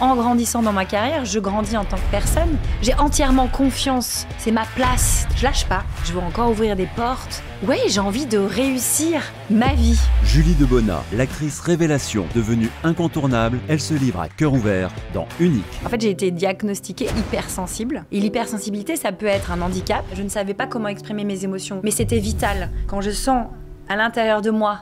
en grandissant dans ma carrière, je grandis en tant que personne. J'ai entièrement confiance. C'est ma place. Je lâche pas. Je veux encore ouvrir des portes. Oui, j'ai envie de réussir ma vie. Julie Debona, l'actrice révélation, devenue incontournable, elle se livre à cœur ouvert dans Unique. En fait, j'ai été diagnostiquée hypersensible. Et l'hypersensibilité, ça peut être un handicap. Je ne savais pas comment exprimer mes émotions, mais c'était vital. Quand je sens à l'intérieur de moi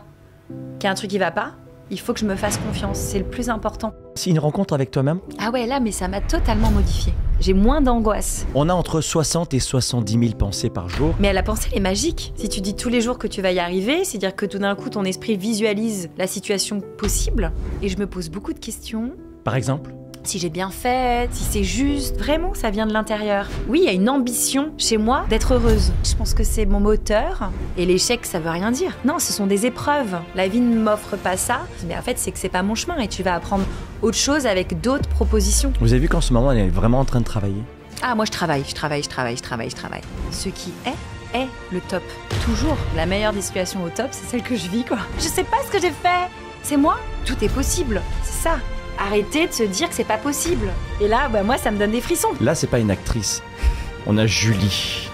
qu'il y a un truc qui va pas, il faut que je me fasse confiance, c'est le plus important. C'est une rencontre avec toi-même Ah ouais, là, mais ça m'a totalement modifié. J'ai moins d'angoisse. On a entre 60 et 70 000 pensées par jour. Mais la pensée, elle est magique. Si tu dis tous les jours que tu vas y arriver, cest dire que tout d'un coup, ton esprit visualise la situation possible. Et je me pose beaucoup de questions. Par exemple si j'ai bien fait, si c'est juste. Vraiment, ça vient de l'intérieur. Oui, il y a une ambition chez moi d'être heureuse. Je pense que c'est mon moteur. Et l'échec, ça veut rien dire. Non, ce sont des épreuves. La vie ne m'offre pas ça. Mais en fait, c'est que c'est pas mon chemin et tu vas apprendre autre chose avec d'autres propositions. Vous avez vu qu'en ce moment, elle est vraiment en train de travailler Ah, moi, je travaille, je travaille, je travaille, je travaille, je travaille. Ce qui est est le top. Toujours. La meilleure des au top, c'est celle que je vis, quoi. Je sais pas ce que j'ai fait. C'est moi. Tout est possible. C'est ça. Arrêtez de se dire que c'est pas possible. Et là, bah, moi, ça me donne des frissons. Là, c'est pas une actrice. On a Julie.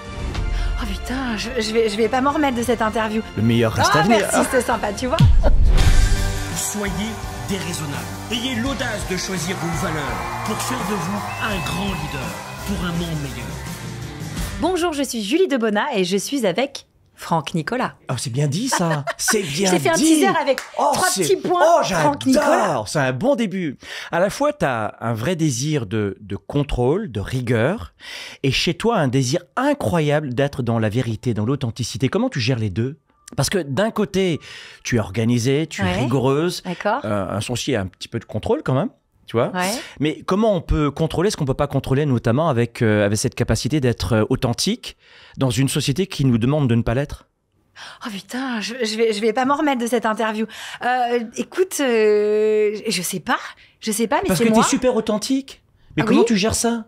Oh putain, je, vais, je vais pas m'en remettre de cette interview. Le meilleur reste oh, à venir. Merci, c'est sympa, tu vois. Soyez déraisonnable. Ayez l'audace de choisir vos valeurs pour faire de vous un grand leader, pour un monde meilleur. Bonjour, je suis Julie Debona et je suis avec Franck Nicolas. Ah, c'est bien dit ça. C'est bien dit. J'ai fait un teaser avec oh, trois petits points. Oh, j'adore. C'est un bon début. À la fois, tu as un vrai désir de, contrôle, de rigueur, et chez toi un désir incroyable d'être dans la vérité, dans l'authenticité. Comment tu gères les deux parce que d'un côté, tu es organisée, tu es rigoureuse, euh, un Un a un petit peu de contrôle quand même tu vois. Mais comment on peut contrôler ce qu'on ne peut pas contrôler, notamment avec, euh, avec cette capacité d'être euh, authentique dans une société qui nous demande de ne pas l'être Oh putain, je, je, vais, pas m'en remettre de cette interview. Euh, écoute, je sais pas, je sais pas, mais c'est moi. Parce que es super authentique. Mais ah comment tu gères ça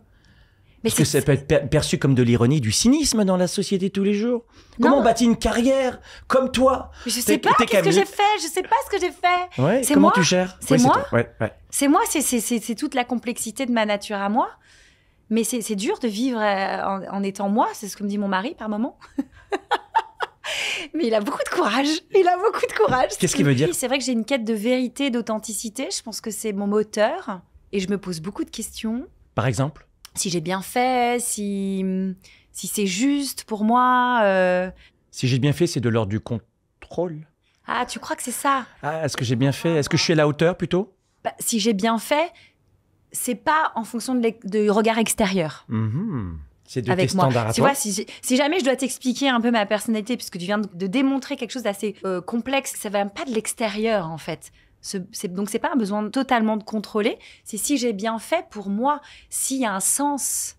parce que ça peut être perçu comme de l'ironie, du cynisme dans la société tous les jours. Comment on bâtit une carrière comme toi Je sais pas ce que j'ai fait, je sais pas ce que j'ai fait. c'est moi. C'est moi. c'est moi, c'est toute la complexité de ma nature à moi. Mais c'est dur de vivre euh, en, étant moi, c'est ce que me dit mon mari par moment. Mais il a beaucoup de courage. Il a beaucoup de courage. Qu'est-ce qu'il veut dire C'est vrai que j'ai une quête de vérité, d'authenticité. Je pense que c'est mon moteur. Et je me pose beaucoup de questions. Par exemple si j'ai bien fait, si, si c'est juste pour moi. Euh. Si j'ai bien fait, c'est de l'ordre du contrôle. Ah, tu crois que c'est ça ah, est-ce que j'ai bien fait Est-ce que je suis à la hauteur plutôt bah, Si j'ai bien fait, c'est pas en fonction de, regard extérieur. Mhm. C'est de avec Tu vois, si, jamais je dois t'expliquer un peu ma personnalité, puisque tu viens de, démontrer quelque chose d'assez euh, complexe, ça va même pas de l'extérieur en fait. Ce, donc c'est pas un besoin totalement de contrôler, c'est si j'ai bien fait pour moi, s'il y a un sens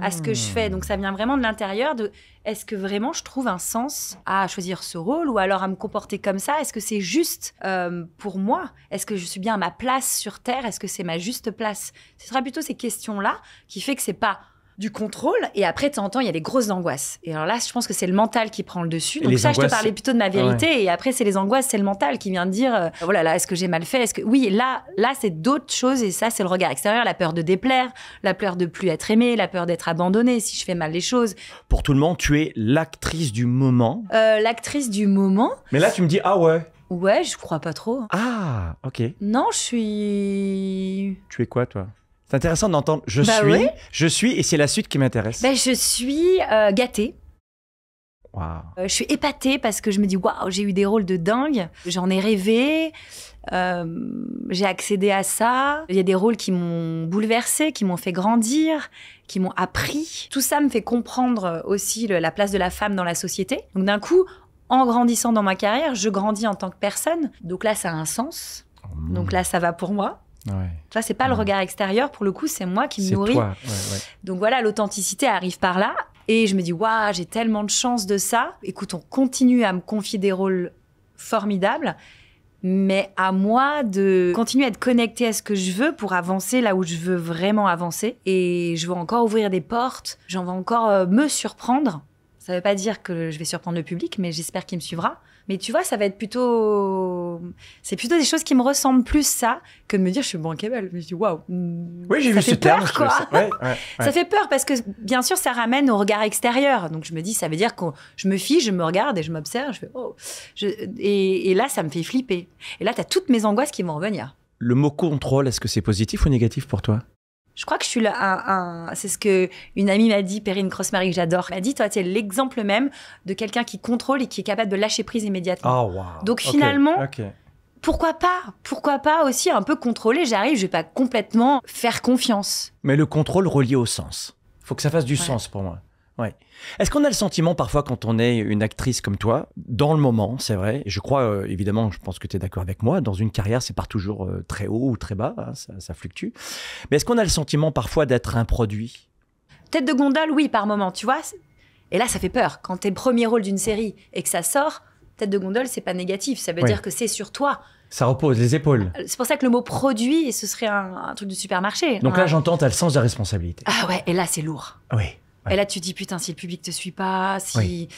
à ce que je fais. Donc ça vient vraiment de l'intérieur de est-ce que vraiment je trouve un sens à choisir ce rôle ou alors à me comporter comme ça Est-ce que c'est juste euh, pour moi Est-ce que je suis bien à ma place sur terre Est-ce que c'est ma juste place Ce sera plutôt ces questions-là qui fait que c'est pas du contrôle et après tu entends, il y a des grosses angoisses et alors là je pense que c'est le mental qui prend le dessus donc ça je te parlais plutôt de ma vérité et après c'est les angoisses c'est le mental qui vient de dire euh, voilà là est-ce que j'ai mal fait est-ce que oui là là c'est d'autres choses et ça c'est le regard extérieur la peur de déplaire la peur de plus être aimé la peur d'être abandonné si je fais mal les choses pour tout le monde tu es l'actrice du moment euh, l'actrice du moment mais là tu me dis ah ouais ouais je crois pas trop ah ok non je suis tu es quoi toi c'est intéressant d'entendre bah je suis, je suis, et c'est la suite qui m'intéresse. Bah, je suis euh, gâtée. Euh, je suis épatée parce que je me dis waouh, j'ai eu des rôles de dingue, j'en ai rêvé, euh, j'ai accédé à ça. Il y a des rôles qui m'ont bouleversée, qui m'ont fait grandir, qui m'ont appris. Tout ça me fait comprendre aussi la place de la femme dans la société. Donc d'un coup, en grandissant dans ma carrière, je grandis en tant que personne. Donc là, ça a un sens. Oh Donc là, ça va pour moi. Ouais. Ça, c'est pas le regard extérieur. Pour le coup, c'est moi qui me nourris. Donc voilà, l'authenticité arrive par là. Et je me dis, waouh, j'ai tellement de chance de ça. Écoute, on continue à me confier des rôles formidables. Mais à moi de continuer à être connecté à ce que je veux pour avancer là où je veux vraiment avancer. Et je veux encore ouvrir des portes. J'en veux encore euh, me surprendre. Ça veut pas dire que je vais surprendre le public, mais j'espère qu'il me suivra. Mais tu vois, ça va être plutôt. C'est plutôt des choses qui me ressemblent plus ça que de me dire je suis bankable. Je me dis waouh. Hmm, oui, j'ai vu ce terme. Ça. ça fait peur parce que bien sûr, ça ramène au regard extérieur. Donc je me dis, ça veut dire que je me fie, je me regarde et je m'observe. Oh. Et, et, là, ça me fait flipper. Et là, tu as toutes mes angoisses qui vont revenir. Le mot contrôle, est-ce que c'est positif ou négatif pour toi je crois que je suis là, un, c'est ce que une amie m'a dit, Perrine Crossmarie, que j'adore, m'a dit, toi, tu es l'exemple même de quelqu'un qui contrôle et qui est capable de lâcher prise immédiatement. Ah, wow. Donc finalement, pourquoi pas Pourquoi pas aussi un peu contrôler J'arrive, je vais pas complètement faire confiance. Mais le contrôle relié au sens. Faut que ça fasse du sens pour moi. Ouais. Est-ce qu'on a le sentiment parfois quand on est une actrice comme toi, dans le moment, c'est vrai, je crois euh, évidemment, je pense que tu es d'accord avec moi, dans une carrière c'est pas toujours euh, très haut ou très bas, hein, ça, fluctue, mais est-ce qu'on a le sentiment parfois d'être un produit Tête de gondole, oui, par moment, tu vois. Et là ça fait peur, quand es le premier rôle d'une série et que ça sort, tête de gondole c'est pas négatif, ça veut dire que c'est sur toi. Ça repose les épaules. Euh, c'est pour ça que le mot produit, ce serait un, truc de supermarché. Donc là, hein. j'entends, Tu as le sens de la responsabilité. Ah ouais, et là, c'est lourd. Oui. Et là, tu dis, putain, si le public te suit pas, si.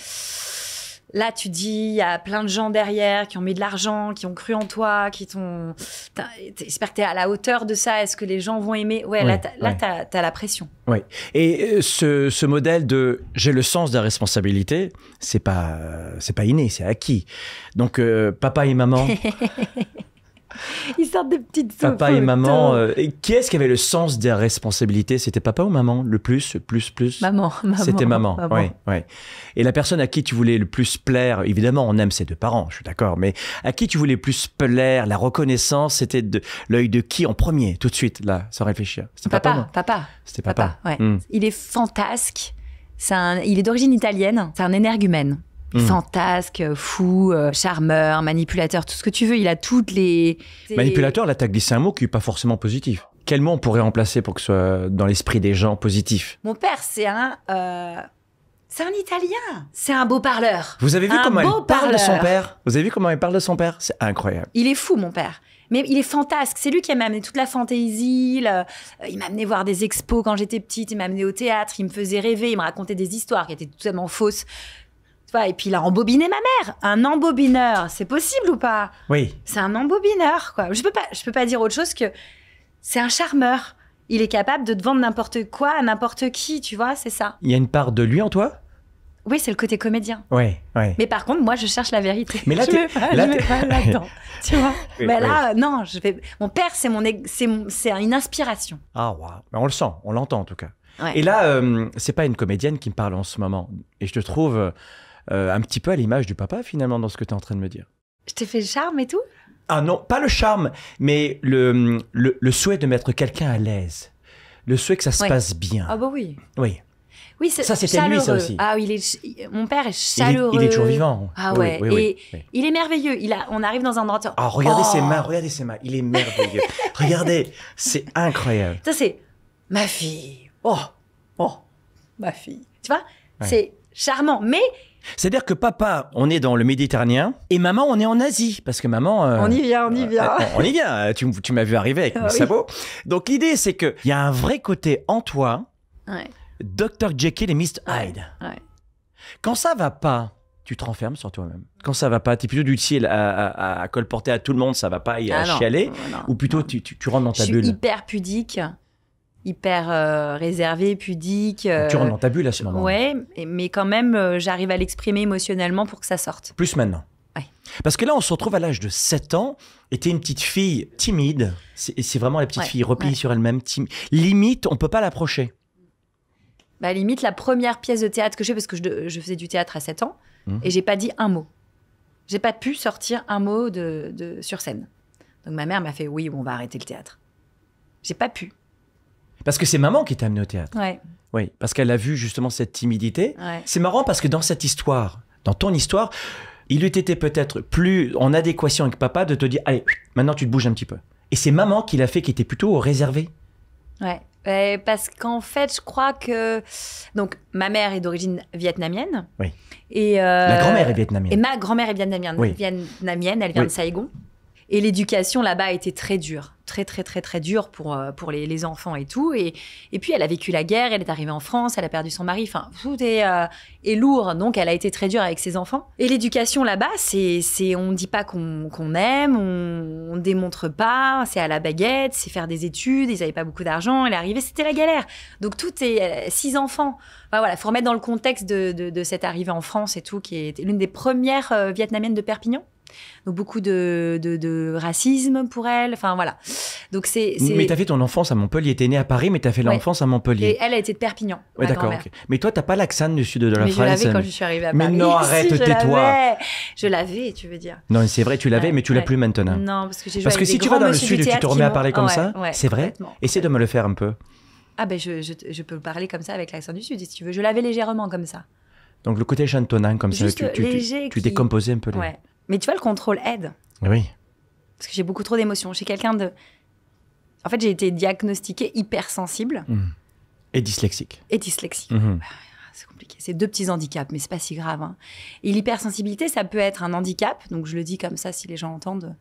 Là, tu dis, il y a plein de gens derrière qui ont mis de l'argent, qui ont cru en toi, qui t'ont. J'espère que tu es à la hauteur de ça. Est-ce que les gens vont aimer Ouais, oui, là, tu as, la pression. Oui. Et euh, ce, modèle de j'ai le sens de la responsabilité, c'est pas, pas inné, c'est acquis. Donc, euh, papa et maman. Ils sortent des petites Papa et maman. Euh, et qui est-ce qui avait le sens des responsabilités C'était papa ou maman Le plus, plus, plus Maman. maman C'était maman, Oui, Et la personne à qui tu voulais le plus plaire, évidemment, on aime ses deux parents, je suis d'accord, mais à qui tu voulais le plus plaire, la reconnaissance, c'était de l'œil de qui en premier, tout de suite, là, sans réfléchir C'était papa. Papa. C'était papa. Hmm. Il est fantasque. il est d'origine italienne, c'est un énergumène. Mmh. Fantasque, euh, fou, euh, charmeur, manipulateur, tout ce que tu veux. Il a toutes les. Manipulateur, là, t'as glissé un mot qui n'est pas forcément positif. Quel mot on pourrait remplacer pour que ce soit dans l'esprit des gens positif Mon père, c'est un. Euh, c'est un Italien. C'est un beau parleur. Vous avez vu comment il parle de son père Vous avez vu comment il parle de son père C'est incroyable. Il est fou, mon père. Mais il est fantasque. C'est lui qui m'a amené toute la fantaisie. Il m'a amené voir des expos quand j'étais petite. Il m'a amené au théâtre. Il me faisait rêver. Il me racontait des histoires qui étaient totalement fausses et puis il a embobiné ma mère. Un embobineur, c'est possible ou pas Oui. C'est un embobineur, quoi. Je peux pas, je peux pas dire autre chose que c'est un charmeur. Il est capable de te vendre n'importe quoi à n'importe qui, tu vois, c'est ça. Il y a une part de lui en toi oui, c'est le côté comédien. Oui, oui. Mais par contre, moi, je cherche la vérité. Mais là, je là, là-dedans. tu vois Mais là, euh, non, je vais. Mon père, c'est mon, c'est une inspiration. Ah, waouh. On le sent, on l'entend en tout cas. Et là, euh, c'est pas une comédienne qui me parle en ce moment. Et je te trouve euh, euh, un petit peu à l'image du papa finalement dans ce que tu es en train de me dire. Je t'ai fait le charme et tout Ah non, pas le charme, mais le, le, souhait de mettre quelqu'un à l'aise. Le souhait que ça se passe bien. Ah bah oui. Oui. Oui, ça c'était lui ça aussi. Ah, il est mon père est chaleureux. Il est, toujours vivant. Ah ouais. Oui, et il est merveilleux. Il a, on arrive dans un endroit. Ah regardez ses oh. mains, regardez ses mains. Il est merveilleux. regardez, c'est incroyable. Ça c'est ma fille. Oh, oh, ma fille. Tu vois, c'est charmant, mais c'est-à-dire que papa, on est dans le Méditerranéen et maman, on est en Asie parce que maman. Euh, on y vient, on y euh, vient. on y vient. Euh, tu, m'as vu arriver avec ah Donc l'idée, c'est qu'il y a un vrai côté en toi, Dr Jekyll et Mr Hyde. Quand ça va pas, tu te renfermes sur toi-même. Quand ça va pas, tu es plutôt utile à, à, colporter à tout le monde, ça va pas y ah à chialer, ou plutôt tu, rentres dans ta Je suis Hyper pudique hyper euh, réservé réservée, pudique. tu euh, rentres dans ta bulle à ce moment. Ouais, mais quand même, euh, j'arrive à l'exprimer émotionnellement pour que ça sorte. Plus maintenant. Parce que là, on se retrouve à l'âge de 7 ans, était une petite fille timide. et C'est vraiment la petite fille repliée sur elle-même. Limite, on peut pas l'approcher. Bah, limite, la première pièce de théâtre que j'ai, parce que je, faisais du théâtre à 7 ans, mmh. et j'ai pas dit un mot. J'ai pas pu sortir un mot de sur scène. Donc ma mère m'a fait Oui, on va arrêter le théâtre. J'ai pas pu. Parce que c'est maman qui t'a amené au théâtre. Ouais. Oui, parce qu'elle a vu justement cette timidité. C'est marrant parce que dans cette histoire, dans ton histoire, il eût été peut-être plus en adéquation avec papa de te dire allez, maintenant tu te bouges un petit peu. Et c'est maman qui l'a fait qui était plutôt réservée. Ouais. Euh, parce qu'en fait, je crois que donc ma mère est d'origine vietnamienne. Oui. Et euh, la grand-mère est vietnamienne. Et ma grand-mère est vietnamienne. Oui. Vietnamienne, elle vient de Saigon. Et l'éducation là-bas était très dure, très très très très dure pour, euh, pour les, enfants et tout. Et, et puis elle a vécu la guerre, elle est arrivée en France, elle a perdu son mari, enfin tout est, euh, est lourd, donc elle a été très dure avec ses enfants. Et l'éducation là-bas, c'est, c'est on ne dit pas qu'on, qu'on aime, on, ne démontre pas, c'est à la baguette, c'est faire des études, ils n'avaient pas beaucoup d'argent, elle est arrivée, c'était la galère. Donc tout est, euh, six enfants. Enfin, voilà, faut remettre dans le contexte de, de, de, cette arrivée en France et tout, qui est l'une des premières Vietnamiennes de Perpignan. Donc beaucoup de, racisme pour elle. Enfin voilà. Donc c'est. Mais t'as fait ton enfance à Montpellier. T'es née à Paris, mais t'as fait l'enfance à Montpellier. Et elle a été de Perpignan. Mais toi, t'as pas l'accent du sud de la mais France. Je l'avais quand je suis arrivée à Paris. Mais non, arrête, tais-toi. Je l'avais, tu veux dire. Non, c'est vrai, tu l'avais, mais tu l'as plus maintenant. Non, parce que si tu vas dans le sud et tu te remets à parler comme ça, c'est vrai. Essaie de me le faire un peu. Ah ben je, peux parler comme ça avec l'accent du sud si tu veux. Je l'avais légèrement comme ça. Donc le côté chantonnant comme ça, tu, décomposais un peu. là mais tu vois, le contrôle aide. Oui. Parce que j'ai beaucoup trop d'émotions. J'ai quelqu'un de. En fait, j'ai été diagnostiquée hypersensible. Hmm. Et dyslexique. Et dyslexique. Hmm. Bah, c'est deux petits handicaps, mais c'est pas si grave. Hein. Et l'hypersensibilité, ça peut être un handicap. Donc je le dis comme ça si les gens entendent.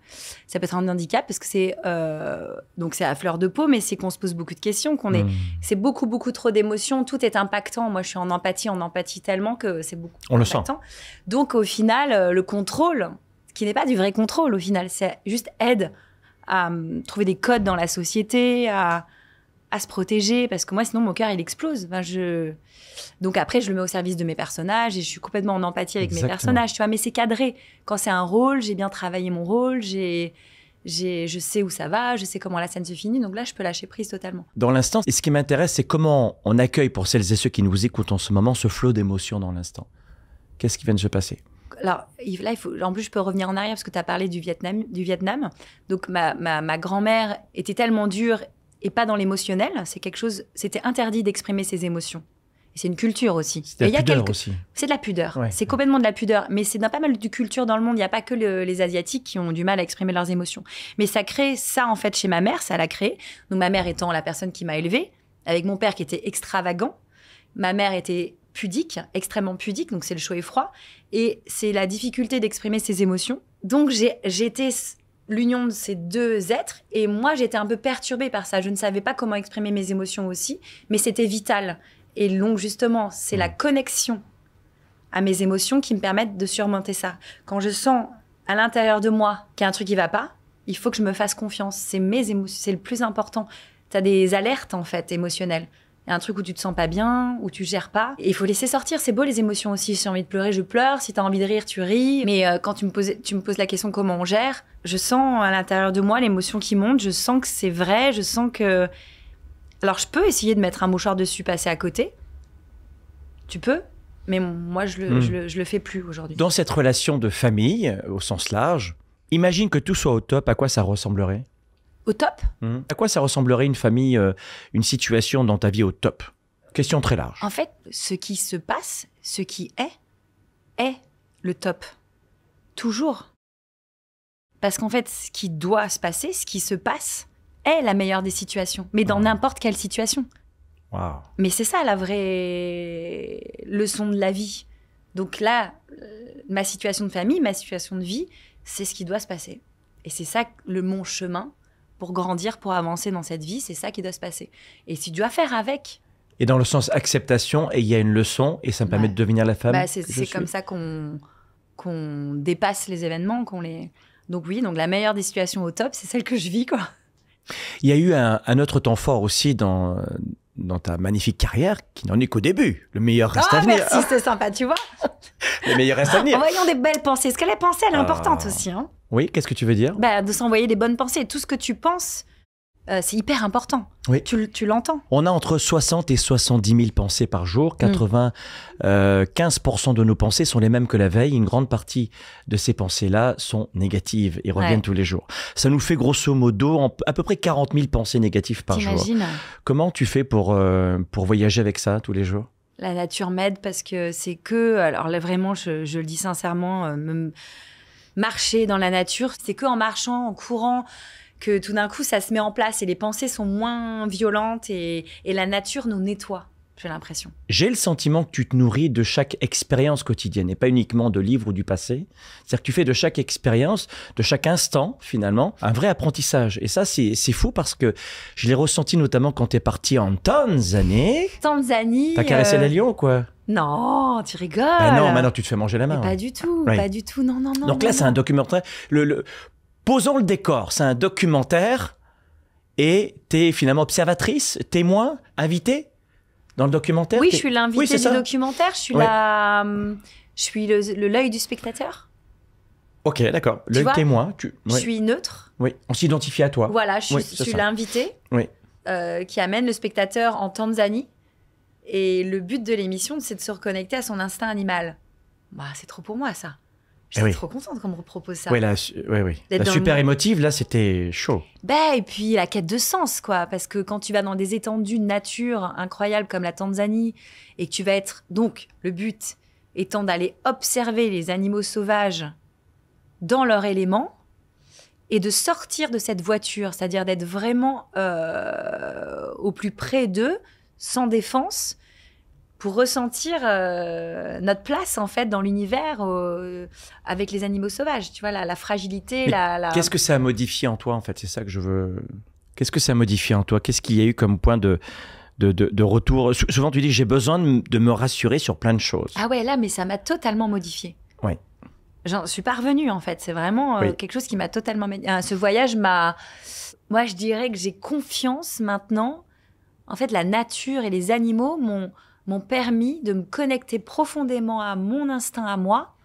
Ça peut être un handicap parce que c'est euh, donc c'est à fleur de peau, mais c'est qu'on se pose beaucoup de questions, qu'on est hmm. c'est beaucoup beaucoup trop d'émotions. Tout est impactant. Moi, je suis en empathie, en empathie tellement que c'est beaucoup. On impactant. le Donc au final, euh, le contrôle, qui n'est pas du vrai contrôle au final, c'est juste aide à hum, trouver des codes dans la société, à à se protéger parce que moi sinon mon cœur il explose. je... Donc après je le mets au service de mes personnages et je suis complètement en empathie avec mes personnages, tu vois. Mais c'est cadré. Quand c'est un rôle, j'ai bien travaillé mon rôle, j'ai je sais où ça va, je sais comment la scène se finit, donc là, je peux lâcher prise totalement. Dans l'instant, et ce qui m'intéresse, c'est comment on accueille pour celles et ceux qui nous écoutent en ce moment ce flot d'émotions dans l'instant. Qu'est-ce qui vient de se passer alors là, il faut, en plus, je peux revenir en arrière parce que tu as parlé du Vietnam. Du Vietnam. Donc, ma, ma grand-mère était tellement dure et pas dans l'émotionnel. C'est quelque chose, c'était interdit d'exprimer ses émotions. C'est une culture aussi. C'est de la pudeur aussi. C'est de la pudeur. C'est complètement de la pudeur. Mais c'est dans pas mal de culture dans le monde. Il n'y a pas que les Asiatiques qui ont du mal à exprimer leurs émotions. Mais ça crée ça, en fait, chez ma mère. Ça l'a créé. Donc, ma mère étant la personne qui m'a élevée, avec mon père qui était extravagant. Ma mère était pudique, extrêmement pudique. Donc, c'est le chaud et froid. Et c'est la difficulté d'exprimer ses émotions. Donc, j'ai l'union de ces deux êtres. Et moi, j'étais un peu perturbée par ça. Je ne savais pas comment exprimer mes émotions aussi, mais c'était vital. Et donc, justement, c'est la mm. connexion à mes émotions qui me permettent de surmonter ça. Quand je sens à l'intérieur de moi qu'il y a un truc qui va pas, il faut que je me fasse confiance. C'est mes émotions, c'est le plus important. Tu as des alertes, en fait, émotionnelles. Il y a un truc où tu te sens pas bien, où tu gères pas. il faut laisser sortir. C'est beau les émotions aussi. Si j'ai envie de pleurer, je pleure. Si tu t'as envie de rire, tu ris. Mais euh, quand tu me, poses, la question comment on gère, je sens à l'intérieur de moi l'émotion qui monte. Je sens que c'est vrai. Je sens que. Alors je peux essayer de mettre un mouchoir dessus, passer à côté. Tu peux. Mais moi, je hmm. je le fais plus aujourd'hui. Dans cette relation de famille, au sens large, imagine que tout soit au top. À quoi ça ressemblerait au top. Mhm. À quoi ça ressemblerait une famille, euh, une situation dans ta vie au top Question très large. En fait, ce qui se passe, ce qui est, est le top. Toujours. Parce qu'en fait, ce qui doit se passer, ce qui se passe, est la meilleure des situations, mais dans n'importe quelle situation. Mais c'est ça la vraie leçon de la vie. Donc là, euh, ma situation de famille, ma situation de vie, c'est ce qui doit se passer. Et c'est ça le mon chemin pour grandir, pour avancer dans cette vie, c'est ça qui doit se passer. Et si tu dois faire avec. Et dans le sens acceptation, et il y a une leçon, et ça me permet bah, de devenir la femme. Bah, c'est comme ça qu'on qu'on dépasse les événements, qu'on les. Donc oui, donc la meilleure des situations au top, c'est celle que je vis, quoi. Il y a eu un, autre temps fort aussi dans dans ta magnifique carrière qui n'en est qu'au début. Le meilleur reste à ah, venir. Merci, c'est sympa, tu vois. le meilleur reste à venir. Envoyons des belles pensées. Ce que les pensées, elles sont ah. importantes aussi. Hein. Oui, qu'est-ce que tu veux dire bah, De s'envoyer des bonnes pensées. Tout ce que tu penses, euh, c'est hyper important. Oui. Tu, l'entends. On a entre 60 et 70 000 pensées par jour. 95% mm. euh, de nos pensées sont les mêmes que la veille. Une grande partie de ces pensées-là sont négatives et reviennent tous les jours. Ça nous fait grosso modo à peu près 40 000 pensées négatives par jour. Comment tu fais pour, euh, pour voyager avec ça tous les jours La nature m'aide parce que c'est que, alors là vraiment, je, le dis sincèrement, marcher dans la nature. C'est que en marchant, en courant, que tout d'un coup ça se met en place et les pensées sont moins violentes et, la nature nous nettoie. J'ai l'impression. J'ai le sentiment que tu te nourris de chaque expérience quotidienne et pas uniquement de livres ou du passé. C'est-à-dire que tu fais de chaque expérience, de chaque instant finalement, un vrai apprentissage. Et ça, c'est fou parce que je l'ai ressenti notamment quand tu es parti en Tanzanie. Tanzanie. T'as caressé euh, les lions quoi non, tu rigoles. Bah non, maintenant tu te fais manger la main. Pas du tout, pas du tout. Non, non, non. Donc là, c'est un documentaire. Le, Posons le décor. C'est un documentaire et es finalement observatrice, témoin, invitée dans le documentaire. Oui, je suis l'invitée du documentaire. Je suis la... je suis le l'œil du spectateur. Ok, d'accord. L'œil témoin. Tu... Je suis neutre. Oui, on s'identifie à toi. Voilà, je suis, l'invitée l'invité. Oui. Euh, qui amène le spectateur en Tanzanie et le but de l'émission, c'est de se reconnecter à son instinct animal. Bah, c'est trop pour moi, ça. Je eh suis trop contente qu'on me propose ça. Oui, la, oui. la super émotive, là, c'était chaud. Bah, et puis la quête de sens, quoi. Parce que quand tu vas dans des étendues de nature incroyables comme la Tanzanie, et que tu vas être. Donc, le but étant d'aller observer les animaux sauvages dans leur élément et de sortir de cette voiture, c'est-à-dire d'être vraiment euh, au plus près d'eux, sans défense pour ressentir euh, notre place en fait dans l'univers avec les animaux sauvages. Tu vois la, fragilité, la, Qu'est-ce que ça a modifié en toi en fait C'est ça que je veux. Qu'est-ce que ça a modifié en toi Qu'est-ce qu'il y a eu comme point de de, de, retour. Souvent, tu dis j'ai besoin de, me rassurer sur plein de choses. Ah ouais, là, mais ça m'a totalement modifié. Oui. J'en suis pas en fait. C'est vraiment euh, quelque chose qui m'a totalement. Euh, ce voyage m'a. Moi, je dirais que j'ai confiance maintenant en fait, la nature et les animaux m'ont permis de me connecter profondément à mon instinct, à moi.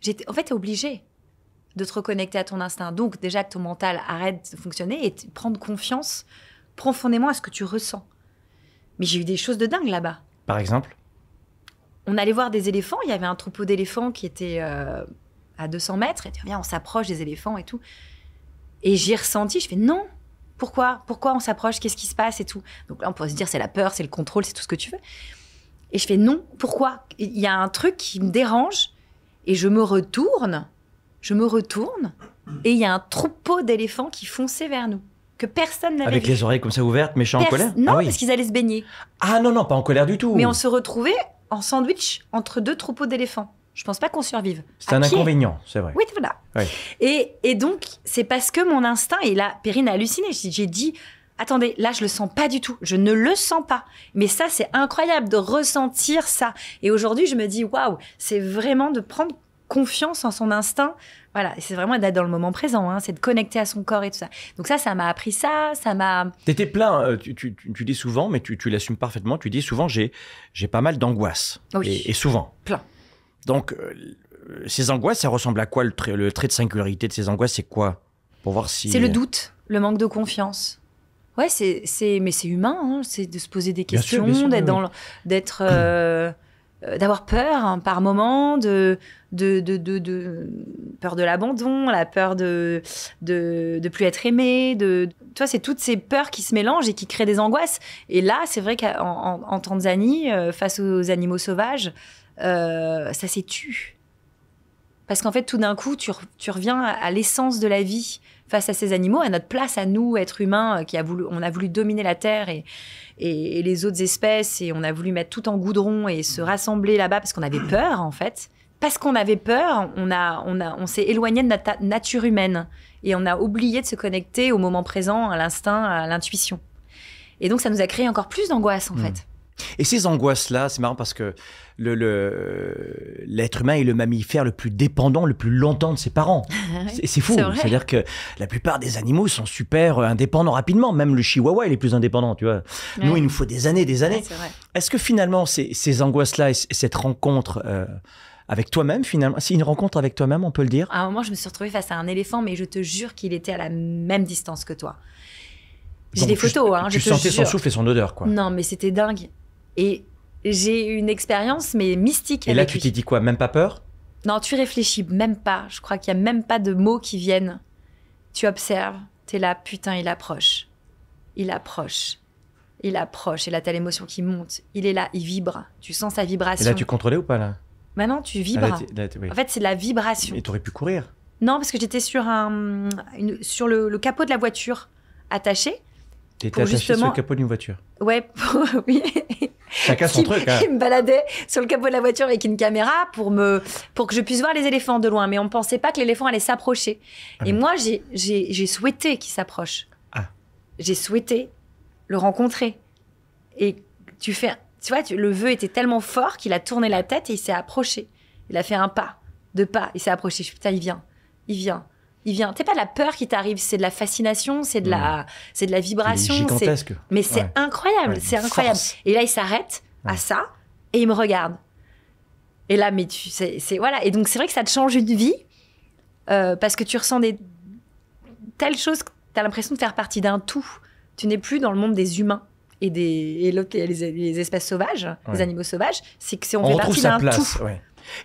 J'étais en fait obligée de te reconnecter à ton instinct. Donc déjà que ton mental arrête de fonctionner et prendre confiance profondément à ce que tu ressens. Mais j'ai eu des choses de dingue là-bas. Par exemple On allait voir des éléphants, il y avait un troupeau d'éléphants qui était euh, à 200 mètres, et tu viens, on s'approche des éléphants et tout. Et j'ai ressenti, je fais non, pourquoi Pourquoi on s'approche Qu'est-ce qui se passe et tout Donc là, on pourrait se dire c'est la peur, c'est le contrôle, c'est tout ce que tu veux. Et je fais non, pourquoi Il y a un truc qui me dérange et je me retourne, je me retourne et il y a un troupeau d'éléphants qui fonçait vers nous que personne n'avait Avec les oreilles comme ça ouvertes, méchants en colère Non, ah parce qu'ils allaient se baigner. Ah non, non, pas en colère du tout. Mais on se retrouvait en sandwich entre deux troupeaux d'éléphants je pense pas qu'on survive. C'est un inconvénient, c'est vrai. Oui, voilà. Et, donc, c'est parce que mon instinct, et là, Périne a halluciné. J'ai dit, attendez, là, je le sens pas du tout. Je ne le sens pas. Mais ça, c'est incroyable de ressentir ça. Et aujourd'hui, je me dis, waouh, c'est vraiment de prendre confiance en son instinct. Voilà, c'est vraiment d'être dans le moment présent, hein. c'est de connecter à son corps et tout ça. Donc ça, ça m'a appris ça, ça m'a... T'étais plein, euh, tu, dis souvent, mais tu, l'assumes parfaitement, tu dis souvent, j'ai pas mal d'angoisse. et souvent. Plein. Donc, euh, ces angoisses, ça ressemble à quoi le, trait, de singularité de ces angoisses C'est quoi Pour voir si. C'est le euh, doute, le manque de confiance. Ouais, c'est, mais c'est humain, hein, c'est de se poser des questions, d'être, euh, d'avoir peur hein, par moment, de, de, peur de l'abandon, la peur de, de, plus être aimé, de, toi, c'est toutes ces peurs qui se mélangent et qui créent des angoisses. Et là, c'est vrai qu'en Tanzanie, face aux animaux sauvages, euh, ça s'est tu. Parce qu'en fait, tout d'un coup, tu, reviens à l'essence de la vie face à ces animaux, à notre place, à nous, êtres humains, euh, qui a voulu, on a voulu dominer la Terre et, les autres espèces, et on a voulu mettre tout en goudron et se rassembler là-bas parce qu'on avait peur, en fait. Parce qu'on avait peur, on, s'est éloigné de notre nature humaine et on a oublié de se connecter au moment présent, à l'instinct, à l'intuition. Et donc, ça nous a créé encore plus d'angoisse, en hmm. fait. Et ces angoisses-là, c'est marrant parce que l'être le, humain est le mammifère le plus dépendant, le plus longtemps de ses parents. Ah c'est fou. C'est-à-dire que la plupart des animaux sont super euh, indépendants rapidement. Même le chihuahua, il est plus indépendant, tu vois. Nous, il nous faut des années, des années. Est-ce que finalement, ces, angoisses-là et cette rencontre... Euh, avec toi-même finalement. C'est une rencontre avec toi-même, on peut le dire. À un moment, je me suis retrouvée face à un éléphant, mais je te jure qu'il était à la même distance que toi. J'ai des photos, hein, tu sentais son souffle et son odeur, quoi. Non, mais c'était dingue. Et j'ai une expérience, mais mystique. Et là, tu t'es dit quoi Même pas peur Non, tu réfléchis même pas. Je crois qu'il n'y a même pas de mots qui viennent. Tu observes, tu es là, putain, il approche. Il approche. Il approche. Et là, t'as l'émotion qui monte. Il est là, il vibre. Tu sens sa vibration. Et là, tu contrôlais ou pas, là Maintenant, bah tu vibres. Ah en fait, c'est la vibration. Et tu aurais pu courir Non, parce que j'étais sur, un, une, sur le, capot de la voiture attaché. Tu attaché justement... sur le capot d'une voiture Ouais, oui. Chacun son truc. Hein. me baladait sur le capot de la voiture avec une caméra pour me pour que je puisse voir les éléphants de loin. Mais on ne pensait pas que l'éléphant allait s'approcher. Ah et moi, j'ai souhaité qu'il s'approche. Ah. J'ai souhaité le rencontrer. Et tu fais, tu vois, le vœu était tellement fort qu'il a tourné la tête et il s'est approché. Il a fait un pas, deux pas, il s'est approché. putain, il vient, il vient il vient. C'est pas de la peur qui t'arrive, c'est de la fascination, c'est de la, mmh. c'est de la vibration. C'est gigantesque. Mais c'est incroyable, c'est incroyable. Et là, il s'arrête à ça et il me regarde. Et là, mais tu, c'est, voilà. Et donc, c'est vrai que ça te change une vie euh, parce que tu ressens des telles choses. as l'impression de faire partie d'un tout. Tu n'es plus dans le monde des humains et des et les, les, espèces sauvages, les animaux sauvages. C'est que c'est on fait partie d'un tout.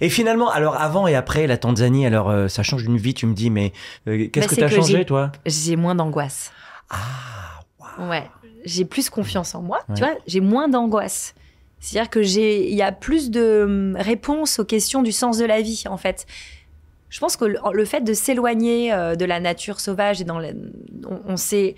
Et finalement, alors avant et après la Tanzanie, alors euh, ça change une vie, tu me dis, mais euh, qu'est-ce bah, que t'as changé, toi J'ai moins d'angoisse. Ah, wow. Ouais, j'ai plus confiance en moi, tu vois, j'ai moins d'angoisse. C'est-à-dire que j'ai, il y a plus de hum, réponses aux questions du sens de la vie, en fait. Je pense que le, fait de s'éloigner euh, de la nature sauvage et dans on, sait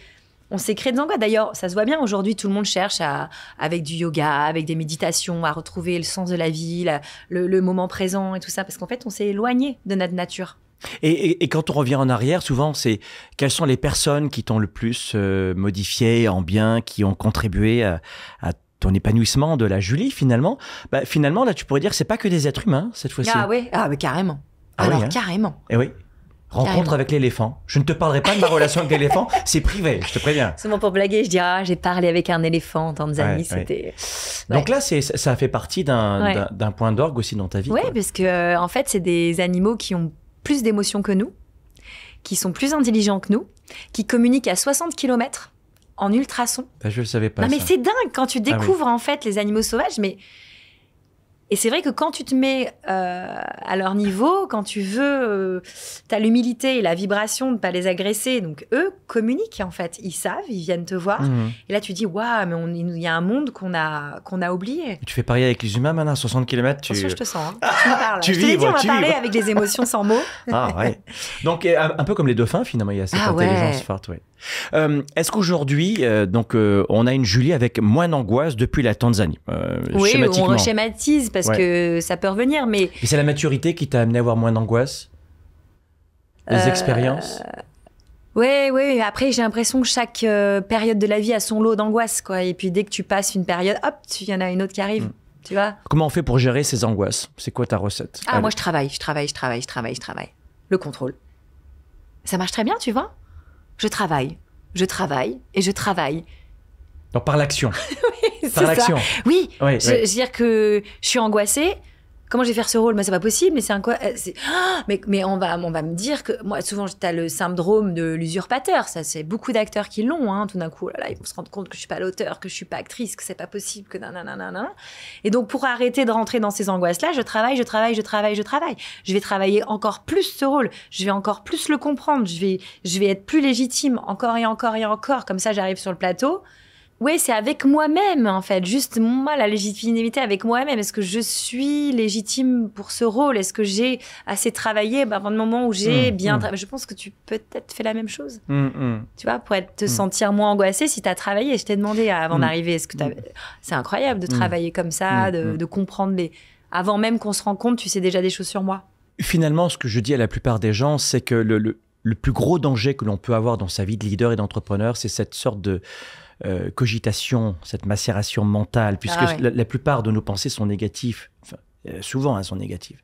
on s'est créé des l'angoisse D'ailleurs, ça se voit bien aujourd'hui, tout le monde cherche à, avec du yoga, avec des méditations, à retrouver le sens de la vie, le, moment présent et tout ça, parce qu'en fait, on s'est éloigné de notre nature. Et, quand on revient en arrière, souvent, c'est quelles sont les personnes qui t'ont le plus euh, modifié en bien, qui ont contribué à, ton épanouissement de la Julie finalement, bah, finalement là tu pourrais dire c'est pas que des êtres humains cette fois-ci. Ah oui, ah, mais carrément. Ah Alors hein. carrément. Et eh oui. Rencontre avec l'éléphant. Je ne te parlerai pas de ma relation avec l'éléphant, c'est privé, je te préviens. Souvent pour blaguer, je dis Ah, j'ai parlé avec un éléphant en Tanzanie, c'était. Donc là, ça fait partie d'un point d'orgue aussi dans ta vie. Oui, parce que euh, en fait, c'est des animaux qui ont plus d'émotions que nous, qui sont plus intelligents que nous, qui communiquent à 60 km en ultrasons. Bah, je ne le savais pas. Non, mais c'est dingue quand tu ah découvres en fait les animaux sauvages, mais et c'est vrai que quand tu te mets euh, à leur niveau, quand tu veux, euh, tu as l'humilité et la vibration de ne pas les agresser. Donc eux communiquent en fait, ils savent, ils viennent te voir. Mmh. Et là tu dis waouh, mais il y a un monde qu'on a qu'on a oublié. Tu fais parier avec les humains maintenant, 60 km. Tu... je te sens. Hein. Ah, tu me parles. tu je dit, on va parler avec les émotions sans mots. ah ouais. Donc un, peu comme les dauphins finalement, il y a cette ah, intelligence forte, ouais. Euh, est-ce qu'aujourd'hui, euh, donc, euh, on a une Julie avec moins d'angoisse depuis la Tanzanie Oui, on schématise parce que ça peut revenir, mais. Et c'est la maturité qui t'a amené à avoir moins d'angoisse Les expériences oui, oui. Après, j'ai l'impression que chaque période de la vie a son lot d'angoisse, quoi. Et puis dès que tu passes une période, hop, il y en a une autre qui arrive. Hmm. Tu vois Comment on fait pour gérer ces angoisses C'est quoi ta recette Ah, moi, je travaille, je travaille, je travaille, je travaille, je travaille. Le contrôle. Ça marche très bien, tu vois je travaille, je travaille et je travaille. Donc par l'action. oui, par l'action. Oui, oui. je veux dire que je suis angoissée, Comment je vais faire ce rôle Mais c'est pas possible, mais c'est un quoi euh, mais, mais on, va, on va me dire que. Moi, souvent, tu as le syndrome de l'usurpateur. Ça, c'est beaucoup d'acteurs qui l'ont. Hein. Tout d'un coup, oh là, là, ils vont se rendre compte que je suis pas l'auteur, que je suis pas actrice, que c'est pas possible, que Et donc, pour arrêter de rentrer dans ces angoisses-là, je travaille, je travaille, je travaille, je travaille. Je vais travailler encore plus ce rôle. Je vais encore plus le comprendre. Je vais, je vais être plus légitime encore et encore et encore. Comme ça, j'arrive sur le plateau. Oui, c'est avec moi-même, en fait. Juste moi, la légitimité avec moi-même. Est-ce que je suis légitime pour ce rôle Est-ce que j'ai assez travaillé bah, avant le moment où j'ai mmh, bien mmh. travaillé Je pense que tu peut-être faire la même chose. Mmh, tu vois, pour être, te sentir moins angoissé si tu as travaillé. Je t'ai demandé avant d'arriver, est-ce que C'est incroyable de travailler comme ça, de, comprendre les... Avant même qu'on se rende compte, tu sais déjà des choses sur moi. Finalement, ce que je dis à la plupart des gens, c'est que le, le plus gros danger que l'on peut avoir dans sa vie de leader et d'entrepreneur, c'est cette sorte de euh, cogitation, cette macération mentale, puisque ah la, plupart de nos pensées sont négatives. Euh, souvent, elles sont négatives.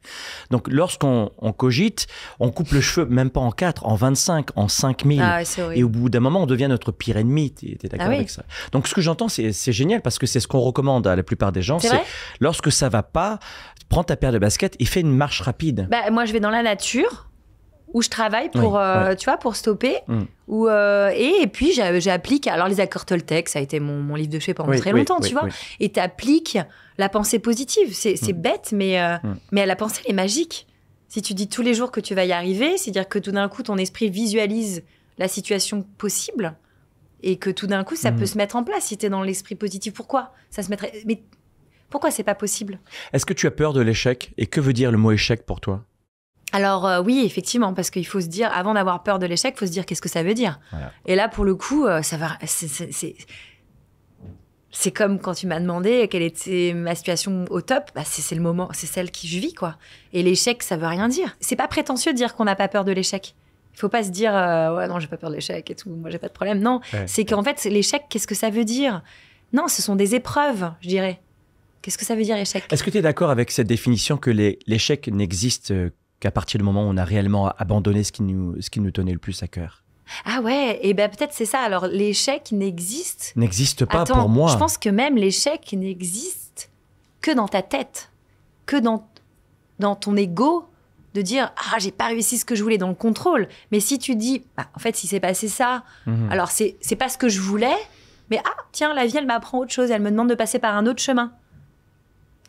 Donc, lorsqu'on cogite, on coupe le cheveu, même pas en 4, en 25, en 5000. Ah et au bout d'un moment, on devient notre pire ennemi. Tu es, d'accord ah avec ça Donc, ce que j'entends, c'est génial parce que c'est ce qu'on recommande à la plupart des gens. C'est lorsque ça va pas, prends ta paire de baskets et fais une marche rapide. Bah, moi, je vais dans la nature où je travaille pour, euh, tu vois, pour stopper. Mm. Euh, et, puis, j'applique. Alors, les accords Toltec, ça a été mon, livre de chez pendant très longtemps, tu vois. Et tu appliques la pensée positive. C'est mm. bête, mais, euh, mm. la pensée, elle est magique. Si tu dis tous les jours que tu vas y arriver, c'est-à-dire que tout d'un coup, ton esprit visualise la situation possible et que tout d'un coup, ça peut se mettre en place si tu es dans l'esprit positif. Pourquoi Ça se mettrait. Mais pourquoi c'est pas possible Est-ce que tu as peur de l'échec Et que veut dire le mot échec pour toi alors euh, oui, effectivement, parce qu'il faut se dire, avant d'avoir peur de l'échec, il faut se dire qu'est-ce que ça veut dire. Et là, pour le coup, euh, ça va. C'est comme quand tu m'as demandé quelle était ma situation au top, bah, c'est le moment, c'est celle qui je vis quoi. Et l'échec, ça veut rien dire. C'est pas prétentieux de dire qu'on n'a pas peur de l'échec. Il faut pas se dire euh, ouais non j'ai pas peur de l'échec et tout, moi j'ai pas de problème. Non, c'est qu'en fait l'échec, qu'est-ce que ça veut dire Non, ce sont des épreuves, je dirais. Qu'est-ce que ça veut dire échec Est-ce que tu es d'accord avec cette définition que l'échec n'existe à partir du moment où on a réellement abandonné ce qui nous, ce qui nous tenait le plus à cœur. Ah ouais, et ben peut-être c'est ça. Alors l'échec n'existe. N'existe pas pour moi. Je pense que même l'échec n'existe que dans ta tête, que dans, dans ton ego, de dire ah j'ai pas réussi ce que je voulais dans le contrôle. Mais si tu dis bah, en fait si c'est passé ça, mhm. alors c'est c'est pas ce que je voulais. Mais ah tiens la vie elle m'apprend autre chose, elle me demande de passer par un autre chemin